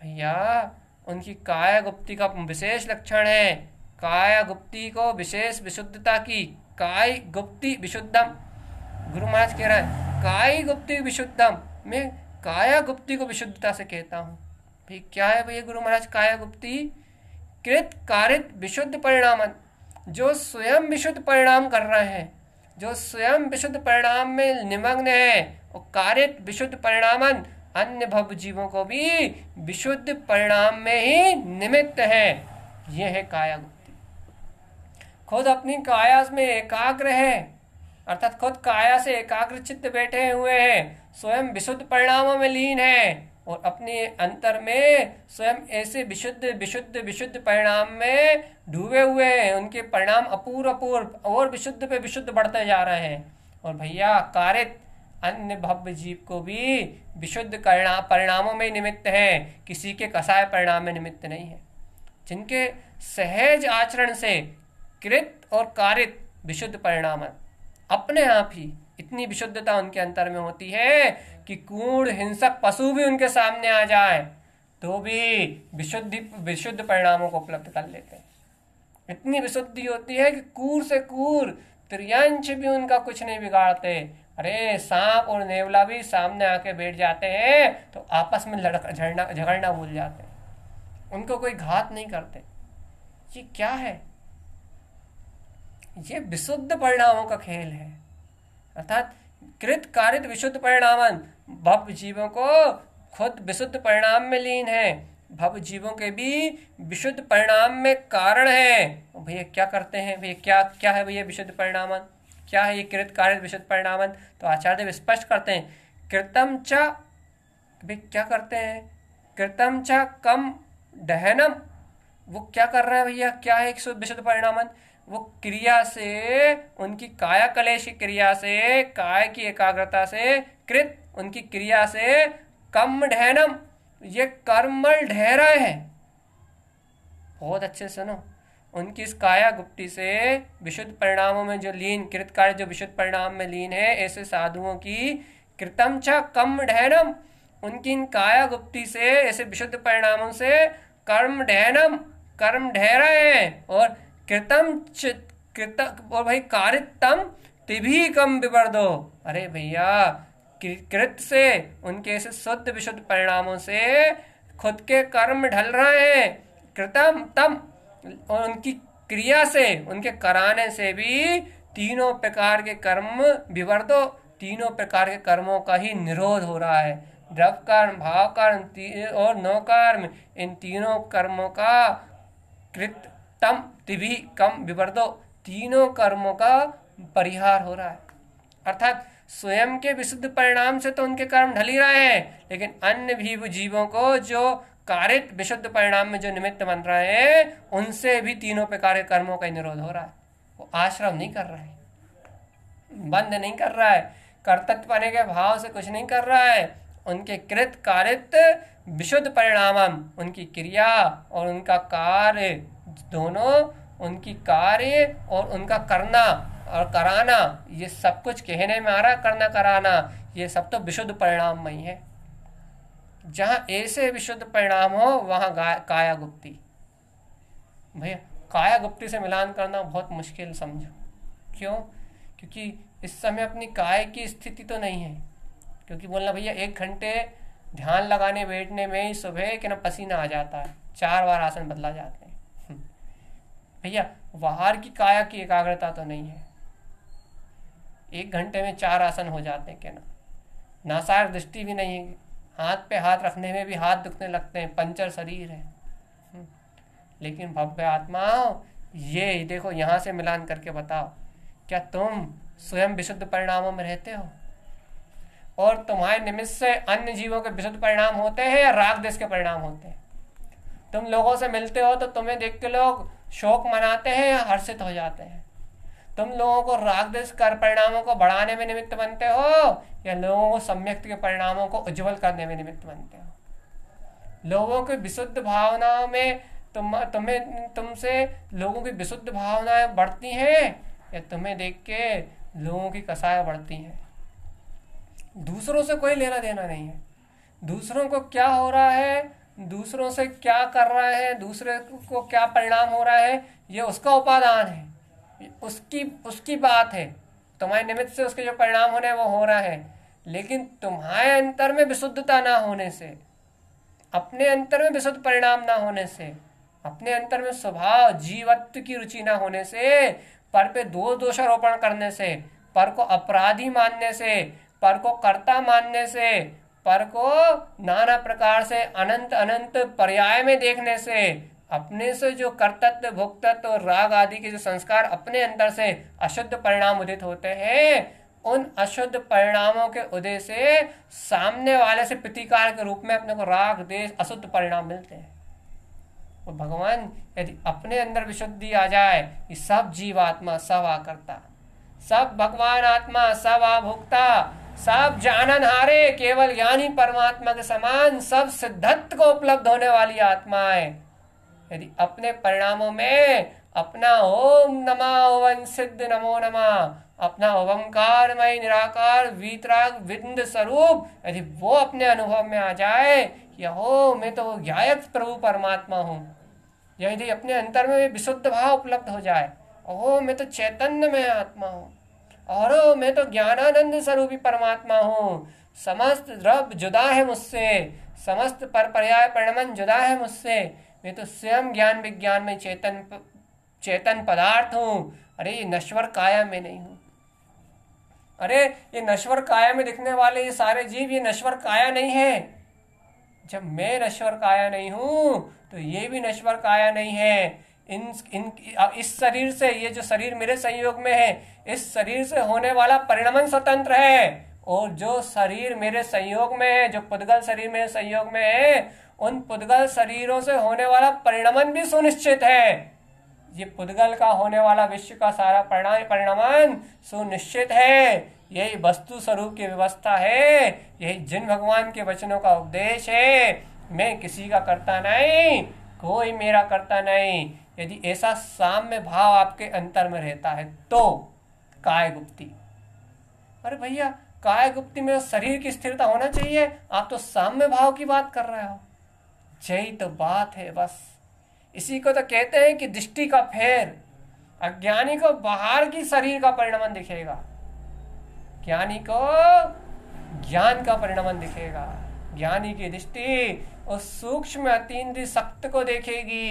भैया उनकी काया गुप्ति का विशेष लक्षण है काया गुप्ति को विशेष विशुद्धता की काय गुप्ति विशुद्धम गुरु महाराज कह रहे हैं काय गुप्ति विशुद्धम मैं काया गुप्ति को विशुद्धता से कहता हूँ भाई क्या है भैया गुरु महाराज काया गुप्ति कृत कारित विशुद्ध परिणाम जो स्वयं विशुद्ध परिणाम कर रहे हैं जो स्वयं विशुद्ध परिणाम में निमग्न है और कारित विशुद्ध परिणाम अन्य भव जीवों को भी विशुद्ध परिणाम में ही निमित्त है यह है काया गुप्ति खुद अपनी काया में एकाग्र है अर्थात खुद काया से एकाग्र चित्त बैठे हुए हैं स्वयं विशुद्ध परिणामों में लीन है और अपने अंतर में स्वयं ऐसे विशुद्ध विशुद्ध विशुद्ध परिणाम में डूबे हुए हैं उनके परिणाम अपूर्व अपूर्व और विशुद्ध पे विशुद्ध बढ़ते जा रहे हैं और भैया कारित अन्य भव्य जीव को भी विशुद्ध करणा परिणामों में निमित्त है किसी के कसाय परिणाम में निमित्त नहीं है जिनके सहज आचरण से कृत और कारित विशुद्ध परिणाम है अपने आप ही इतनी विशुद्धता उनके अंतर में होती है कि कूड़ हिंसक पशु भी उनके सामने आ जाए तो भी विशुद्धि विशुद्ध परिणामों को उपलब्ध कर लेते हैं इतनी विशुद्धि होती है कि कूर से कूर त्रियांश भी उनका कुछ नहीं बिगाड़ते अरे सांप और नेवला भी सामने आके बैठ जाते हैं तो आपस में लड़क झड़ना झगड़ना भूल जाते हैं उनको कोई घात नहीं करते ये क्या है ये विशुद्ध परिणामों का खेल है अर्थात कृत कारित विशुद्ध परिणामन भव्य जीवों को खुद विशुद्ध परिणाम में लीन है भव्य जीवों के भी विशुद्ध परिणाम में कारण है भैया क्या करते हैं भैया क्या क्या है भैया विशुद्ध परिणामन क्या है ये कृत कारित विशुद्ध परिणामन तो आचार्य देव स्पष्ट करते हैं कृतम च क्या करते हैं कृतम च कम दहनम वो क्या कर रहे हैं भैया क्या है विशुद्ध परिणामन वो क्रिया से उनकी काया कलेश की क्रिया से काय की एकाग्रता से कृत उनकी क्रिया से कम ढहनम ये कर्मल ढहरा है बहुत अच्छे सुनो उनकी इस काया गुप्ती से विशुद्ध परिणामों में जो लीन कृत कार्य जो विशुद्ध परिणाम में लीन है ऐसे साधुओं की कृतम छ कम ढहनम उनकी इन काया गुप्ती से ऐसे विशुद्ध परिणामों से कर्म ढहनम कर्म ढहरा है और कृतम कृत और भाई कारितम तिभी कम विवर दो अरे भैया कृत से उनके ऐसे शुद्ध विशुद्ध परिणामों से खुद के कर्म ढल रहे हैं कृतम तम और उनकी क्रिया से उनके कराने से भी तीनों प्रकार के कर्म विवर दो तीनों प्रकार के कर्मों का ही निरोध हो रहा है द्रव कर्म भाव कर्म और नौ कर्म इन तीनों कर्मों का कृत तम तिवि कम विवर्दो तीनों कर्मों का परिहार हो रहा है अर्थात स्वयं के विशुद्ध परिणाम से तो उनके कर्म ढल ही रहे हैं लेकिन अन्य भी जीवों को जो कारित विशुद्ध परिणाम में जो निमित्त बन रहे हैं उनसे भी तीनों प्रकार के कर्मों का निरोध हो रहा है वो आश्रम नहीं कर रहा है बंद नहीं कर रहा है कर्तत्व पाने के भाव से कुछ नहीं कर रहा है उनके कृत कारित विशुद्ध परिणाम उनकी क्रिया और उनका कार्य दोनों उनकी कार्य और उनका करना और कराना ये सब कुछ कहने में आ रहा करना कराना ये सब तो विशुद्ध ही है जहाँ ऐसे विशुद्ध परिणाम हो वहाँ काया गुप्ती भैया काया गुप्ती से मिलान करना बहुत मुश्किल समझो क्यों क्योंकि इस समय अपनी काय की स्थिति तो नहीं है क्योंकि बोलना भैया एक घंटे ध्यान लगाने बैठने में ही सुबह कि ना पसीना आ जाता है चार बार आसन बदला जाता है भैया बाहर की काया की एकाग्रता तो नहीं है एक घंटे में चार आसन हो जाते हैं क्या ना नासार दृष्टि भी नहीं है हाथ पे हाथ रखने में भी हाथ दुखने लगते हैं पंचर शरीर है हम्म। लेकिन भव्य आत्मा ये देखो यहाँ से मिलान करके बताओ क्या तुम स्वयं विशुद्ध परिणामों में रहते हो और तुम्हारे निमित्त से अन्य जीवों के विशुद्ध परिणाम होते हैं या राग देश के परिणाम होते हैं तुम लोगों से मिलते हो तो तुम्हें देख के लोग शोक मनाते हैं या हर्षित हो जाते हैं तुम लोगों को देश कर परिणामों को बढ़ाने में निमित्त बनते हो या लोगों को सम्यक्त के परिणामों को उज्जवल करने में निमित्त बनते हो लोगों की विशुद्ध भावनाओं में तुम तुम्हें तुमसे लोगों की विशुद्ध भावनाएं बढ़ती हैं या तुम्हें देख के लोगों की कसाय बढ़ती हैं दूसरों से कोई लेना देना नहीं है दूसरों को क्या हो रहा है दूसरों से क्या कर रहा है दूसरे को क्या परिणाम हो रहा है ये उसका उपादान है उसकी उसकी बात है तुम्हारे निमित्त से उसके जो परिणाम होने वो हो रहा है लेकिन तुम्हारे अंतर में विशुद्धता ना होने से अपने अंतर में विशुद्ध परिणाम ना होने से अपने अंतर में स्वभाव जीवत्व की रुचि ना होने से पर पे दो दोषारोपण करने से पर को अपराधी मानने से पर को कर्ता मानने से पर को नाना प्रकार से अनंत अनंत पर्याय में देखने से अपने से जो कर्तत्व भुक्तत्व और राग आदि के जो संस्कार अपने अंदर से अशुद्ध परिणाम उदित होते हैं उन अशुद्ध परिणामों के उदय से सामने वाले से प्रतिकार के रूप में अपने को राग देश अशुद्ध परिणाम मिलते हैं और तो भगवान यदि अपने अंदर विशुद्धि आ जाए कि सब जीवात्मा सब आकर्ता सब भगवान आत्मा सब आभुक्ता सब जानन हारे केवल ज्ञानी परमात्मा के समान सब सिद्धत्व को उपलब्ध होने वाली आत्माएं यदि अपने परिणामों में अपना ओम नमा ओवन सिद्ध नमो नमा अपना ओवंकार मई निराकार वीतराग विंद स्वरूप यदि वो अपने अनुभव में आ जाए कि हो मैं तो ज्ञायक प्रभु परमात्मा हूँ यदि अपने अंतर में विशुद्ध भाव उपलब्ध हो जाए ओहो मैं तो चैतन्य में आत्मा हूँ और मैं तो ज्ञानानंद स्वरूपी परमात्मा हूँ समस्त द्रव्य जुदा है मुझसे समस्त पर पर्याय परिणमन जुदा है मुझसे मैं तो स्वयं ज्ञान विज्ञान में चेतन चेतन पदार्थ हूँ अरे ये नश्वर काया में नहीं हूँ अरे ये नश्वर काया में दिखने वाले ये सारे जीव ये नश्वर काया नहीं है जब मैं नश्वर काया नहीं हूँ तो ये भी नश्वर काया नहीं है इन इन इस शरीर से ये जो शरीर मेरे संयोग में है इस शरीर से होने वाला परिणमन स्वतंत्र है और जो शरीर मेरे संयोग में है जो पुद्गल शरीर मेरे संयोग में है उन पुद्गल शरीरों से होने वाला परिणमन भी सुनिश्चित है ये पुद्गल का होने वाला विश्व का सारा परिणाम परिणमन सुनिश्चित है यही वस्तु स्वरूप की व्यवस्था है यही जिन भगवान के वचनों का उपदेश है मैं किसी का करता नहीं कोई मेरा करता नहीं यदि ऐसा साम्य भाव आपके अंतर में रहता है तो काय गुप्ति अरे भैया काय गुप्ति में तो शरीर की स्थिरता होना चाहिए आप तो साम्य भाव की बात कर रहे हो यही तो बात है बस इसी को तो कहते हैं कि दृष्टि का फेर अज्ञानी को बाहर की शरीर का परिणाम दिखेगा ज्ञानी को ज्ञान का परिणाम दिखेगा ज्ञानी की दृष्टि उस सूक्ष्म अतीन्द्रिय शक्त को देखेगी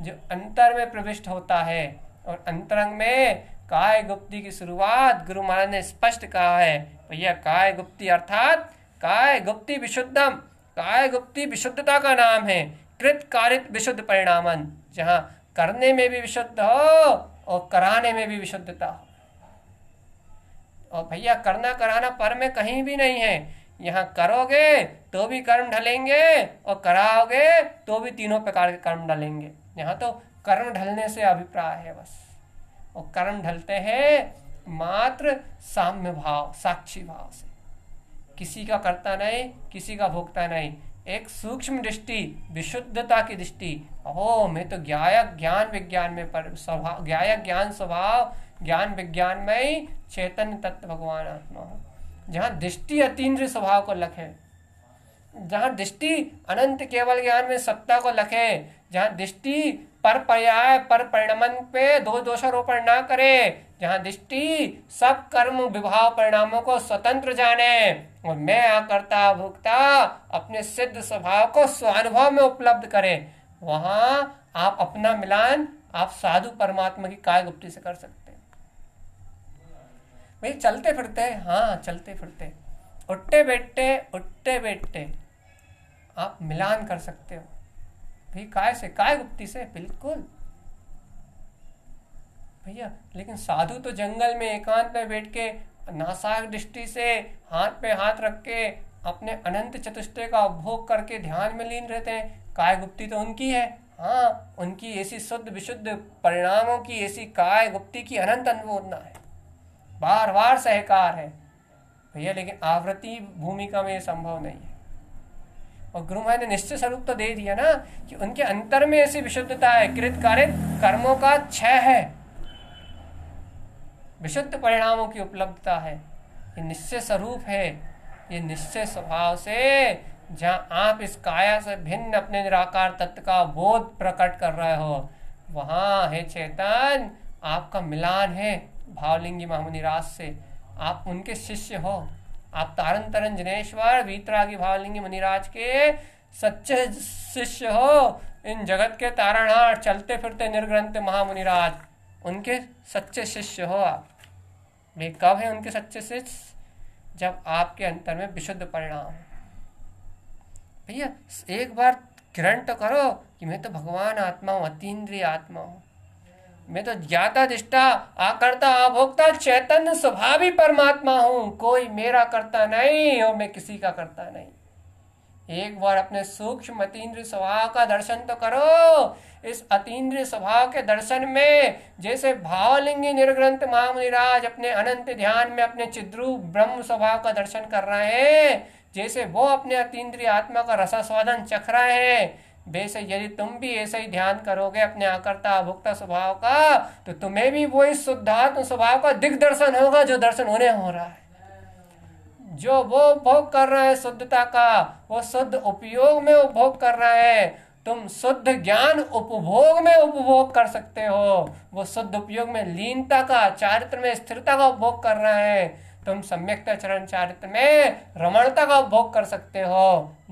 जो अंतर में प्रविष्ट होता है और अंतरंग में काय गुप्ति की शुरुआत गुरु महाराज ने स्पष्ट कहा है भैया काय गुप्ति अर्थात काय गुप्ति विशुद्धम काय गुप्ति विशुद्धता का नाम है कृत कारित विशुद्ध परिणामन जहाँ करने में भी विशुद्ध हो और कराने में भी विशुद्धता हो और भैया करना कराना पर में कहीं भी नहीं है यहाँ करोगे तो भी कर्म ढलेंगे और कराओगे तो भी तीनों प्रकार के कर्म ढलेंगे यहाँ तो कर्म ढलने से अभिप्राय है बस और कर्म ढलते हैं मात्र साम्य भाव साक्षी भाव से किसी का करता नहीं किसी का भोगता नहीं एक सूक्ष्म दृष्टि विशुद्धता की दृष्टि ओ मैं तो ज्ञायक ज्ञान विज्ञान में पर स्वभाव ज्ञायक ज्ञान स्वभाव ज्ञान विज्ञान में ही चैतन्य तत्व भगवान आत्मा हो जहाँ दृष्टि अतीन्द्र स्वभाव को लखे जहाँ दृष्टि अनंत केवल ज्ञान में सत्ता को लखे जहाँ दृष्टि पर पर्याय पर परिणाम पे दो दोषारोपण ना करे जहाँ दृष्टि सब कर्म विभाव परिणामों को स्वतंत्र जाने और मैं आकर्ता भुक्ता अपने सिद्ध स्वभाव को स्वानुभव में उपलब्ध करे वहां आप अपना मिलान आप साधु परमात्मा की काय गुप्ति से कर सकते हैं भाई चलते फिरते हाँ चलते फिरते उठते बैठते उठते बैठते आप मिलान कर सकते हो भी काय से काय गुप्ति से बिल्कुल भैया लेकिन साधु तो जंगल में एकांत में बैठ के नासाक दृष्टि से हाथ पे हाथ रख के अपने अनंत चतुष्टय का उपभोग करके ध्यान में लीन रहते हैं काय गुप्ति तो उनकी है हाँ उनकी ऐसी शुद्ध विशुद्ध परिणामों की ऐसी काय गुप्ति की अनंत अनुमोदना है बार बार सहकार है भैया लेकिन आवृत्ति भूमिका में यह संभव नहीं है और गुरु महाराज ने निश्चय स्वरूप तो दे दिया ना कि उनके अंतर में ऐसी विशुद्धता है कृत कार्य कर्मों का क्षय है विशुद्ध परिणामों की उपलब्धता है ये निश्चय स्वरूप है ये निश्चय स्वभाव से जहाँ आप इस काया से भिन्न अपने निराकार तत्व का बोध प्रकट कर रहे हो वहाँ है चेतन आपका मिलान है भावलिंगी महामुनिराज से आप उनके शिष्य हो आप तारन तरन जनेश्वर वीतरागी भावलिंग मुनिराज के सच्चे शिष्य हो इन जगत के तारणहार चलते फिरते निर्ग्रंथ महामुनिराज उनके सच्चे शिष्य हो आप वे कब है उनके सच्चे शिष्य जब आपके अंतर में विशुद्ध परिणाम भैया एक बार किरण तो करो कि मैं तो भगवान आत्मा हूँ अतीन्द्रिय आत्मा हूँ मैं तो ज्ञाता दिष्टा आकर्ता अभोक्ता चैतन्य स्वभावी परमात्मा हूं कोई मेरा करता नहीं और मैं किसी का करता नहीं एक बार अपने सूक्ष्म अतीन्द्र स्वभाव का दर्शन तो करो इस अतीन्द्र स्वभाव के दर्शन में जैसे भावलिंगी निर्ग्रंथ महामुनिराज अपने अनंत ध्यान में अपने चिद्रू ब्रह्म स्वभाव का दर्शन कर रहे हैं जैसे वो अपने अतीन्द्रिय आत्मा का रसास्वादन चख रहे हैं वैसे यदि तुम भी ऐसे ही ध्यान करोगे अपने आकर्ता अभुक्ता स्वभाव का तो तुम्हें भी वो इस शुद्धात्म स्वभाव का दिग्दर्शन होगा जो दर्शन होने हो रहा है जो वो उपभोग कर रहा है शुद्धता का वो शुद्ध उपयोग में उपभोग कर रहा है तुम शुद्ध ज्ञान उपभोग में उपभोग कर सकते हो वो शुद्ध उपयोग में लीनता का चारित्र में स्थिरता का उपभोग कर रहा है तुम चरण चारित्र में रमणता का उपभोग कर सकते हो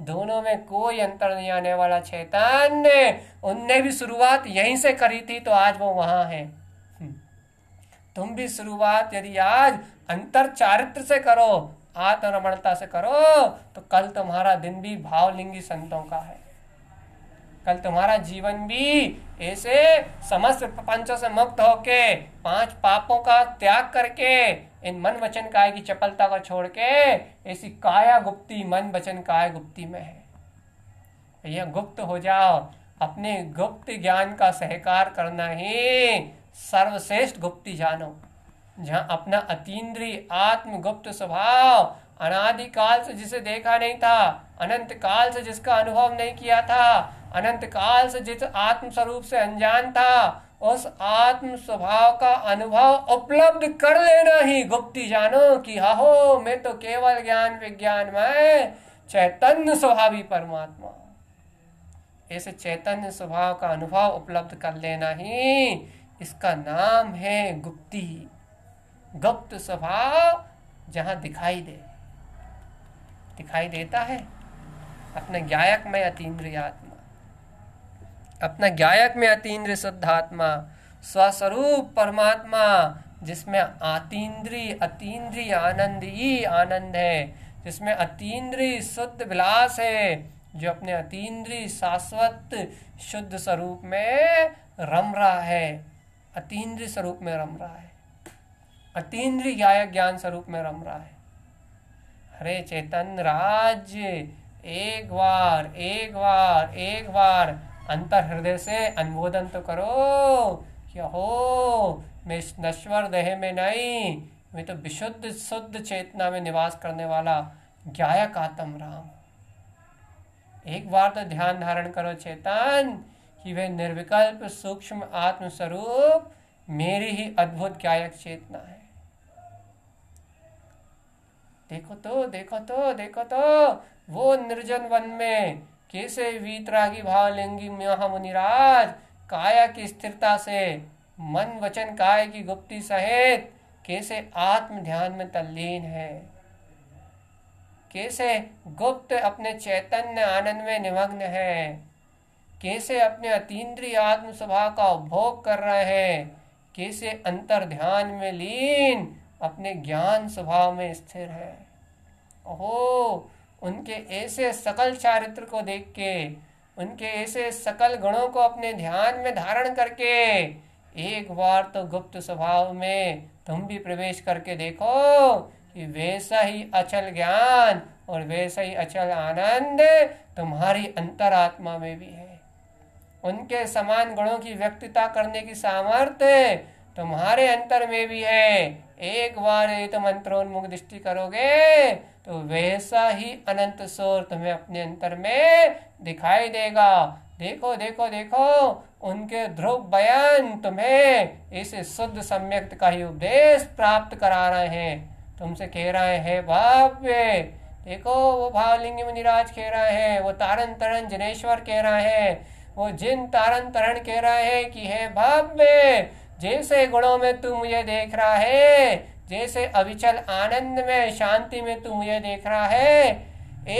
दोनों में कोई अंतर नहीं आने वाला चैतन्य उनने भी शुरुआत यहीं से करी थी तो आज वो वहां है हम्म। तुम भी शुरुआत यदि आज अंतर चारित्र से करो आत्मरमणता से करो तो कल तुम्हारा दिन भी भावलिंगी संतों का है कल तुम्हारा जीवन भी ऐसे समस्त पंचों से मुक्त होके पांच पापों का त्याग करके इन मन वचन काय की चपलता को छोड़ के ऐसी काया गुप्ती मन वचन काय गुप्ती में है यह गुप्त हो जाओ अपने गुप्त ज्ञान का सहकार करना ही सर्वश्रेष्ठ गुप्ती जानो जहाँ अपना अतीन्द्रिय आत्मगुप्त स्वभाव अनादि काल से जिसे देखा नहीं था अनंत काल से जिसका अनुभव नहीं किया था अनंत काल से जिस आत्म स्वरूप से अनजान था उस आत्म स्वभाव का अनुभव उपलब्ध कर लेना ही गुप्ती जानो कि हाहो मैं तो केवल ज्ञान विज्ञान में चैतन्य स्वभावी परमात्मा इस चैतन्य स्वभाव का अनुभव उपलब्ध कर लेना ही इसका नाम है गुप्ती गुप्त स्वभाव जहां दिखाई दे दिखाई देता है अपने ज्ञायक में अतीन्द्रिय आत्मा अपना ज्ञायक में अतीन्द्र शुद्ध आत्मा स्वस्वरूप परमात्मा जिसमें आतीन्द्री अतीन्द्रिय आनंद ही आनंद है जिसमें अतीन्द्रिय शुद्ध विलास है जो अपने अतीन्द्रिय शाश्वत शुद्ध स्वरूप में रम रहा है अतीन्द्रिय स्वरूप में रम रहा है अतीन्द्रिय गायक ज्ञान स्वरूप में रम रहा है हरे चेतन राज एक बार एक बार एक बार अंतर हृदय से अनुमोदन तो करो क्या हो मैं नश्वर देह में नहीं मैं तो विशुद्ध शुद्ध चेतना में निवास करने वाला गायक आत्म राम एक बार तो ध्यान धारण करो चेतन कि वह निर्विकल्प सूक्ष्म आत्मस्वरूप मेरी ही अद्भुत गायक चेतना है देखो तो देखो तो देखो तो वो निर्जन वन में कैसे वीतरागी भाव लेंगी महामुनिराज काया की स्थिरता से मन वचन काय की गुप्ति सहित कैसे आत्म ध्यान में तल्लीन है कैसे गुप्त अपने चैतन्य आनंद में निमग्न है कैसे अपने अतीन्द्रिय आत्म स्वभाव का उपभोग कर रहे हैं कैसे अंतर ध्यान में लीन अपने ज्ञान स्वभाव में स्थिर है ओहो उनके ऐसे सकल चारित्र को देख के उनके ऐसे सकल गुणों को अपने ध्यान में धारण करके एक बार तो गुप्त स्वभाव में तुम भी प्रवेश करके देखो कि वैसा ही अचल ज्ञान और वैसा ही अचल आनंद तुम्हारी अंतरात्मा में भी है उनके समान गुणों की व्यक्तता करने की सामर्थ्य तुम्हारे अंतर में भी है एक बार ये तो मंत्रोन्मुख दृष्टि करोगे तो वैसा ही अनंत स्वर तुम्हें अपने अंतर में दिखाई देगा देखो देखो देखो उनके ध्रुव बयान तुम्हें इस शुद्ध सम्यक का ही उपदेश प्राप्त करा रहे हैं तुमसे कह रहे हैं बाप देखो वो भावलिंगी मुनिराज कह रहे हैं वो तारण तरण जिनेश्वर कह रहे हैं वो जिन तारण तरण कह रहे हैं कि हे भव्य जैसे गुणों में तू मुझे देख रहा है जैसे अविचल आनंद में शांति में तू मुझे देख रहा है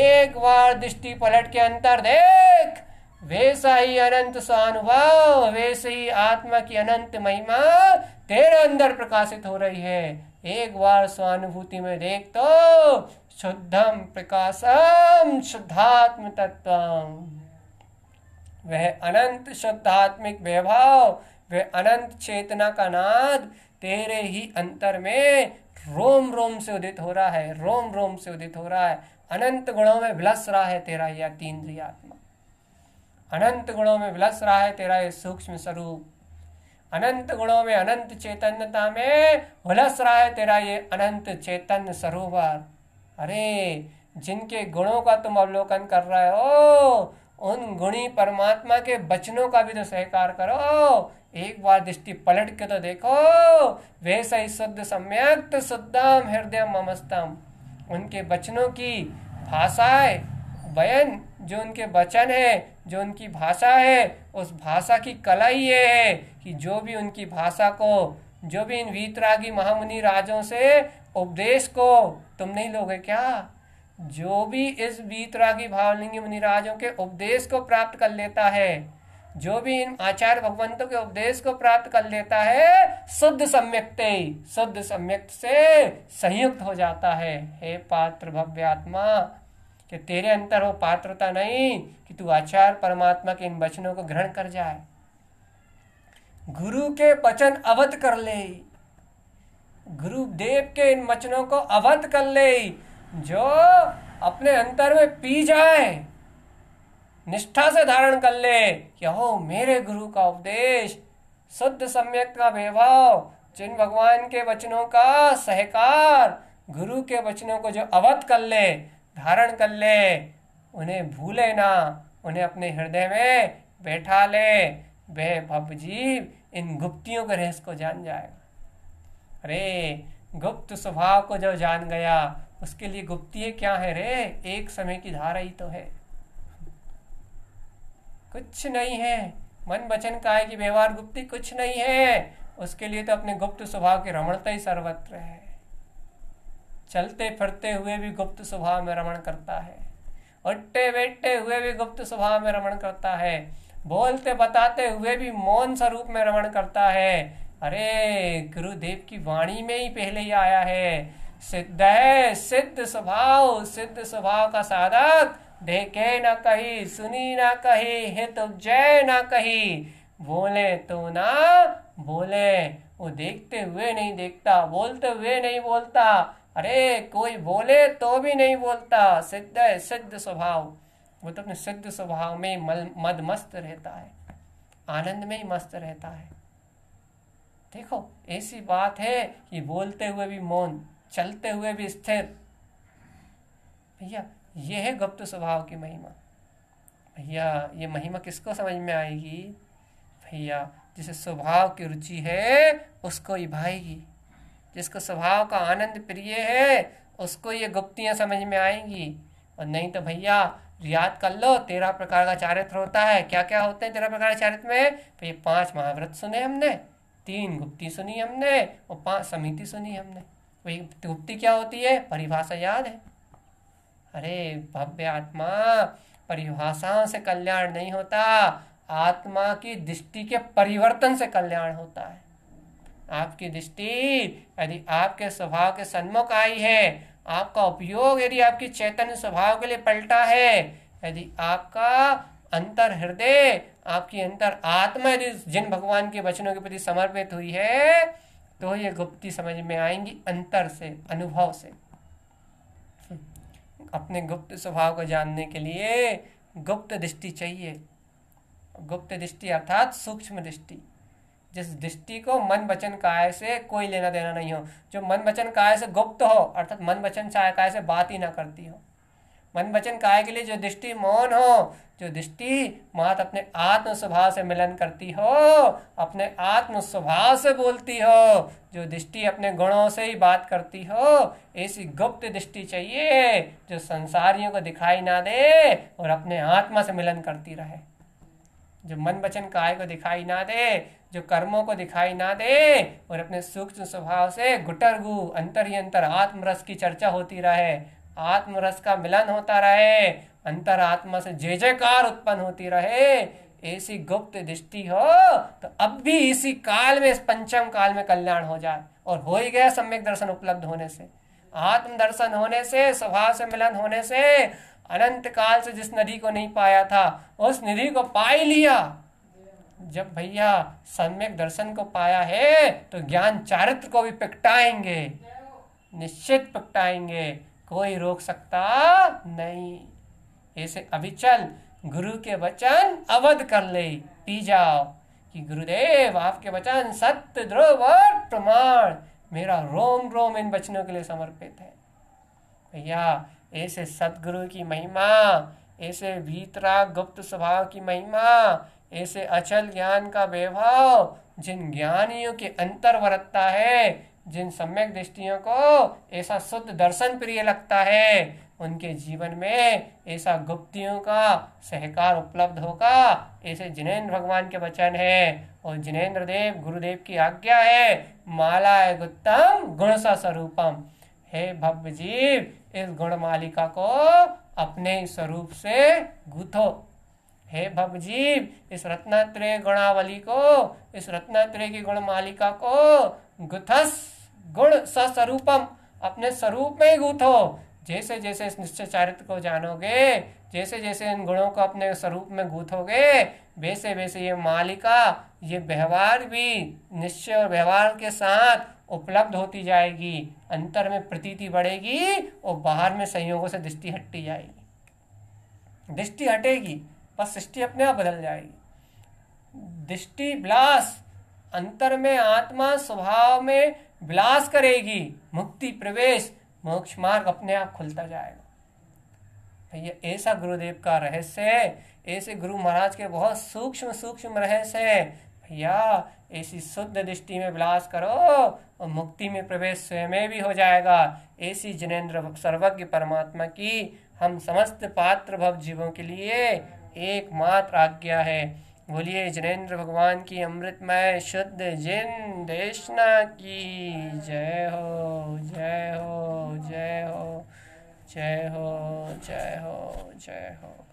एक बार दृष्टि पलट के अंतर देख वैसा ही अनंत स्वानुभव वैसे ही आत्मा की अनंत महिमा तेरे अंदर प्रकाशित हो रही है एक बार स्वानुभूति में देख तो शुद्धम प्रकाशम शुद्धात्म तत्व वह अनंत शुद्धात्मिक वैभव वे अनंत चेतना का नाद तेरे ही अंतर में रोम रोम से उदित हो रहा है रोम रोम से उदित हो रहा है अनंत गुणों में विलस रहा है तेरा यह तीन्द्रिय आत्मा अनंत गुणों में विलस रहा है तेरा यह सूक्ष्म स्वरूप अनंत गुणों में अनंत चैतन्यता में उलस रहा है तेरा ये अनंत चैतन्य सरोवर अरे जिनके गुणों का तुम अवलोकन कर रहे हो उन गुणी परमात्मा के बचनों का भी तो सहकार करो एक बार दृष्टि पलट के तो देखो वैसा ही शुद्ध सम्यक्त शुद्धम हृदय ममस्तम उनके बचनों की भाषाएं बयन जो उनके वचन है जो उनकी भाषा है उस भाषा की कला ही ये है कि जो भी उनकी भाषा को जो भी इन वीतरागी महामुनि राजों से उपदेश को तुम नहीं लोगे क्या जो भी इस बीतरागी भावलिंगी मुनिराजों के उपदेश को प्राप्त कर लेता है जो भी इन आचार्य भगवंतों के उपदेश को प्राप्त कर लेता है शुद्ध सम्यक्त शुद्ध सम्यक्त से संयुक्त हो जाता है हे पात्र भव्य आत्मा कि तेरे अंतर हो पात्रता नहीं कि तू आचार्य परमात्मा के इन वचनों को ग्रहण कर जाए गुरु के वचन अवध कर ले गुरुदेव के इन वचनों को अवध कर ले जो अपने अंतर में पी जाए निष्ठा से धारण कर ले कि हो मेरे गुरु का उपदेश शुद्ध सम्यक का भेभाव जिन भगवान के वचनों का सहकार गुरु के वचनों को जो अवध कर ले धारण कर ले उन्हें भूले ना उन्हें अपने हृदय में बैठा ले वे भव जीव इन गुप्तियों के रहस्य को जान जाएगा अरे गुप्त स्वभाव को जो जान गया उसके लिए गुप्तीय क्या है रे एक समय की धारा ही तो है कुछ नहीं है मन बचन का है कि व्यवहार गुप्ती कुछ नहीं है उसके लिए तो अपने गुप्त स्वभाव की रमणता ही सर्वत्र है चलते फिरते हुए भी गुप्त स्वभाव में रमण करता है उठते बैठते हुए भी गुप्त स्वभाव में रमण करता है बोलते बताते हुए भी मौन स्वरूप में रमण करता है अरे गुरुदेव की वाणी में ही पहले ही आया है सिद्ध है सिद्ध स्वभाव सिद्ध स्वभाव का साधक देखे ना कही सुनी ना कही हित जय ना कही बोले तो ना बोले वो देखते हुए नहीं देखता बोलते हुए नहीं बोलता अरे कोई बोले तो भी नहीं बोलता सिद्ध है सिद्ध स्वभाव वो तो अपने सिद्ध स्वभाव में मद मस्त रहता है आनंद में ही मस्त रहता है देखो ऐसी बात है कि बोलते हुए भी मौन चलते हुए भी स्थिर भैया ये है गुप्त स्वभाव की महिमा भैया ये महिमा किसको समझ में आएगी भैया जिसे स्वभाव की रुचि है उसको ये भाएगी जिसको स्वभाव का आनंद प्रिय है उसको ये गुप्तियाँ समझ में आएंगी और नहीं तो भैया याद कर लो तेरह प्रकार का चारित्र होता है क्या क्या होते हैं तेरह प्रकार के चारित्र में भैया तो पांच महाव्रत सुने हमने तीन गुप्ती सुनी हमने और पांच समिति सुनी हमने तृप्ति क्या होती है परिभाषा याद है अरे भव्य आत्मा परिभाषाओं से कल्याण नहीं होता आत्मा की दृष्टि के परिवर्तन से कल्याण होता है आपकी दृष्टि यदि आपके स्वभाव के सन्मुख आई है आपका उपयोग यदि आपके चैतन्य स्वभाव के लिए पलटा है यदि आपका अंतर हृदय आपकी अंतर आत्मा यदि जिन भगवान के वचनों के प्रति समर्पित हुई है तो ये गुप्ति समझ में आएंगी अंतर से अनुभव से हम्म। अपने गुप्त स्वभाव को जानने के लिए गुप्त दृष्टि चाहिए गुप्त दृष्टि अर्थात सूक्ष्म दृष्टि जिस दृष्टि को मन वचन काय से कोई लेना देना नहीं हो जो मन वचन काय से गुप्त हो अर्थात मन वचन चाय काय से बात ही ना करती हो मन वचन काय के लिए जो दृष्टि मौन हो जो दृष्टि मात अपने आत्म स्वभाव से मिलन करती हो अपने आत्म स्वभाव से बोलती हो जो दृष्टि अपने गुणों से ही बात करती हो ऐसी गुप्त दृष्टि चाहिए जो संसारियों को दिखाई ना दे और अपने आत्मा से मिलन करती रहे जो मन वचन काय को दिखाई ना दे जो कर्मों को दिखाई ना दे और अपने सूक्ष्म स्वभाव से घुटरगु अंतर ही अंतर आत्मरस की चर्चा होती रहे आत्मरस का मिलन होता रहे अंतरात्मा से जय जयकार उत्पन्न होती रहे ऐसी गुप्त दृष्टि हो तो अब भी इसी काल में इस पंचम काल में कल्याण हो जाए और हो ही गया सम्यक दर्शन उपलब्ध होने से आत्म दर्शन होने से स्वभाव से मिलन होने से अनंत काल से जिस नदी को नहीं पाया था उस निधि को पा लिया जब भैया सम्यक दर्शन को पाया है तो ज्ञान चारित्र को भी पिकटाएंगे निश्चित पिकटाएंगे कोई रोक सकता नहीं ऐसे अभी चल गुरु के वचन अवध कर ले पी जाओ कि गुरुदेव आपके वचन सत्य ध्रुव और प्रमाण मेरा रोम रोम इन वचनों के लिए समर्पित है भैया ऐसे सतगुरु की महिमा ऐसे भीतरा गुप्त स्वभाव की महिमा ऐसे अचल ज्ञान का वैभव जिन ज्ञानियों के अंतर वरतता है जिन सम्यक दृष्टियों को ऐसा शुद्ध दर्शन प्रिय लगता है उनके जीवन में ऐसा गुप्तियों का सहकार उपलब्ध होगा ऐसे जिनेन्द्र भगवान के वचन है और जिनेन्द्र देव गुरुदेव की आज्ञा है माला है गुत्तम गुण सा स्वरूपम हे भव्य जीव इस गुण मालिका को अपने स्वरूप से गुथो हे भव जीव इस रत्नात्रेय गुणावली को इस रत्नात्रेय की गुण मालिका को गुथस गुण सस्वरूपम अपने स्वरूप में ही गुथो जैसे जैसे इस निश्चय चारित्र को जानोगे जैसे जैसे इन गुणों को अपने स्वरूप में गूथोगे वैसे वैसे ये मालिका ये व्यवहार भी निश्चय और व्यवहार के साथ उपलब्ध होती जाएगी अंतर में प्रतीति बढ़ेगी और बाहर में संयोगों से दृष्टि हटती जाएगी दृष्टि हटेगी बस सृष्टि अपने आप बदल जाएगी दृष्टि विलास अंतर में आत्मा स्वभाव में विलास करेगी मुक्ति प्रवेश मोक्ष मार्ग अपने आप खुलता जाएगा भैया ऐसा गुरुदेव का रहस्य है ऐसे गुरु महाराज के बहुत सूक्ष्म सूक्ष्म रहस्य है भैया ऐसी शुद्ध दृष्टि में विलास करो और मुक्ति में प्रवेश स्वयं भी हो जाएगा ऐसी जिनेन्द्र सर्वज्ञ परमात्मा की हम समस्त पात्र भव जीवों के लिए एकमात्र आज्ञा है बोलिए जिनेन्द्र भगवान की अमृतमय शुद्ध जिन देशना की जय हो जय हो जय हो जय हो जय हो जय हो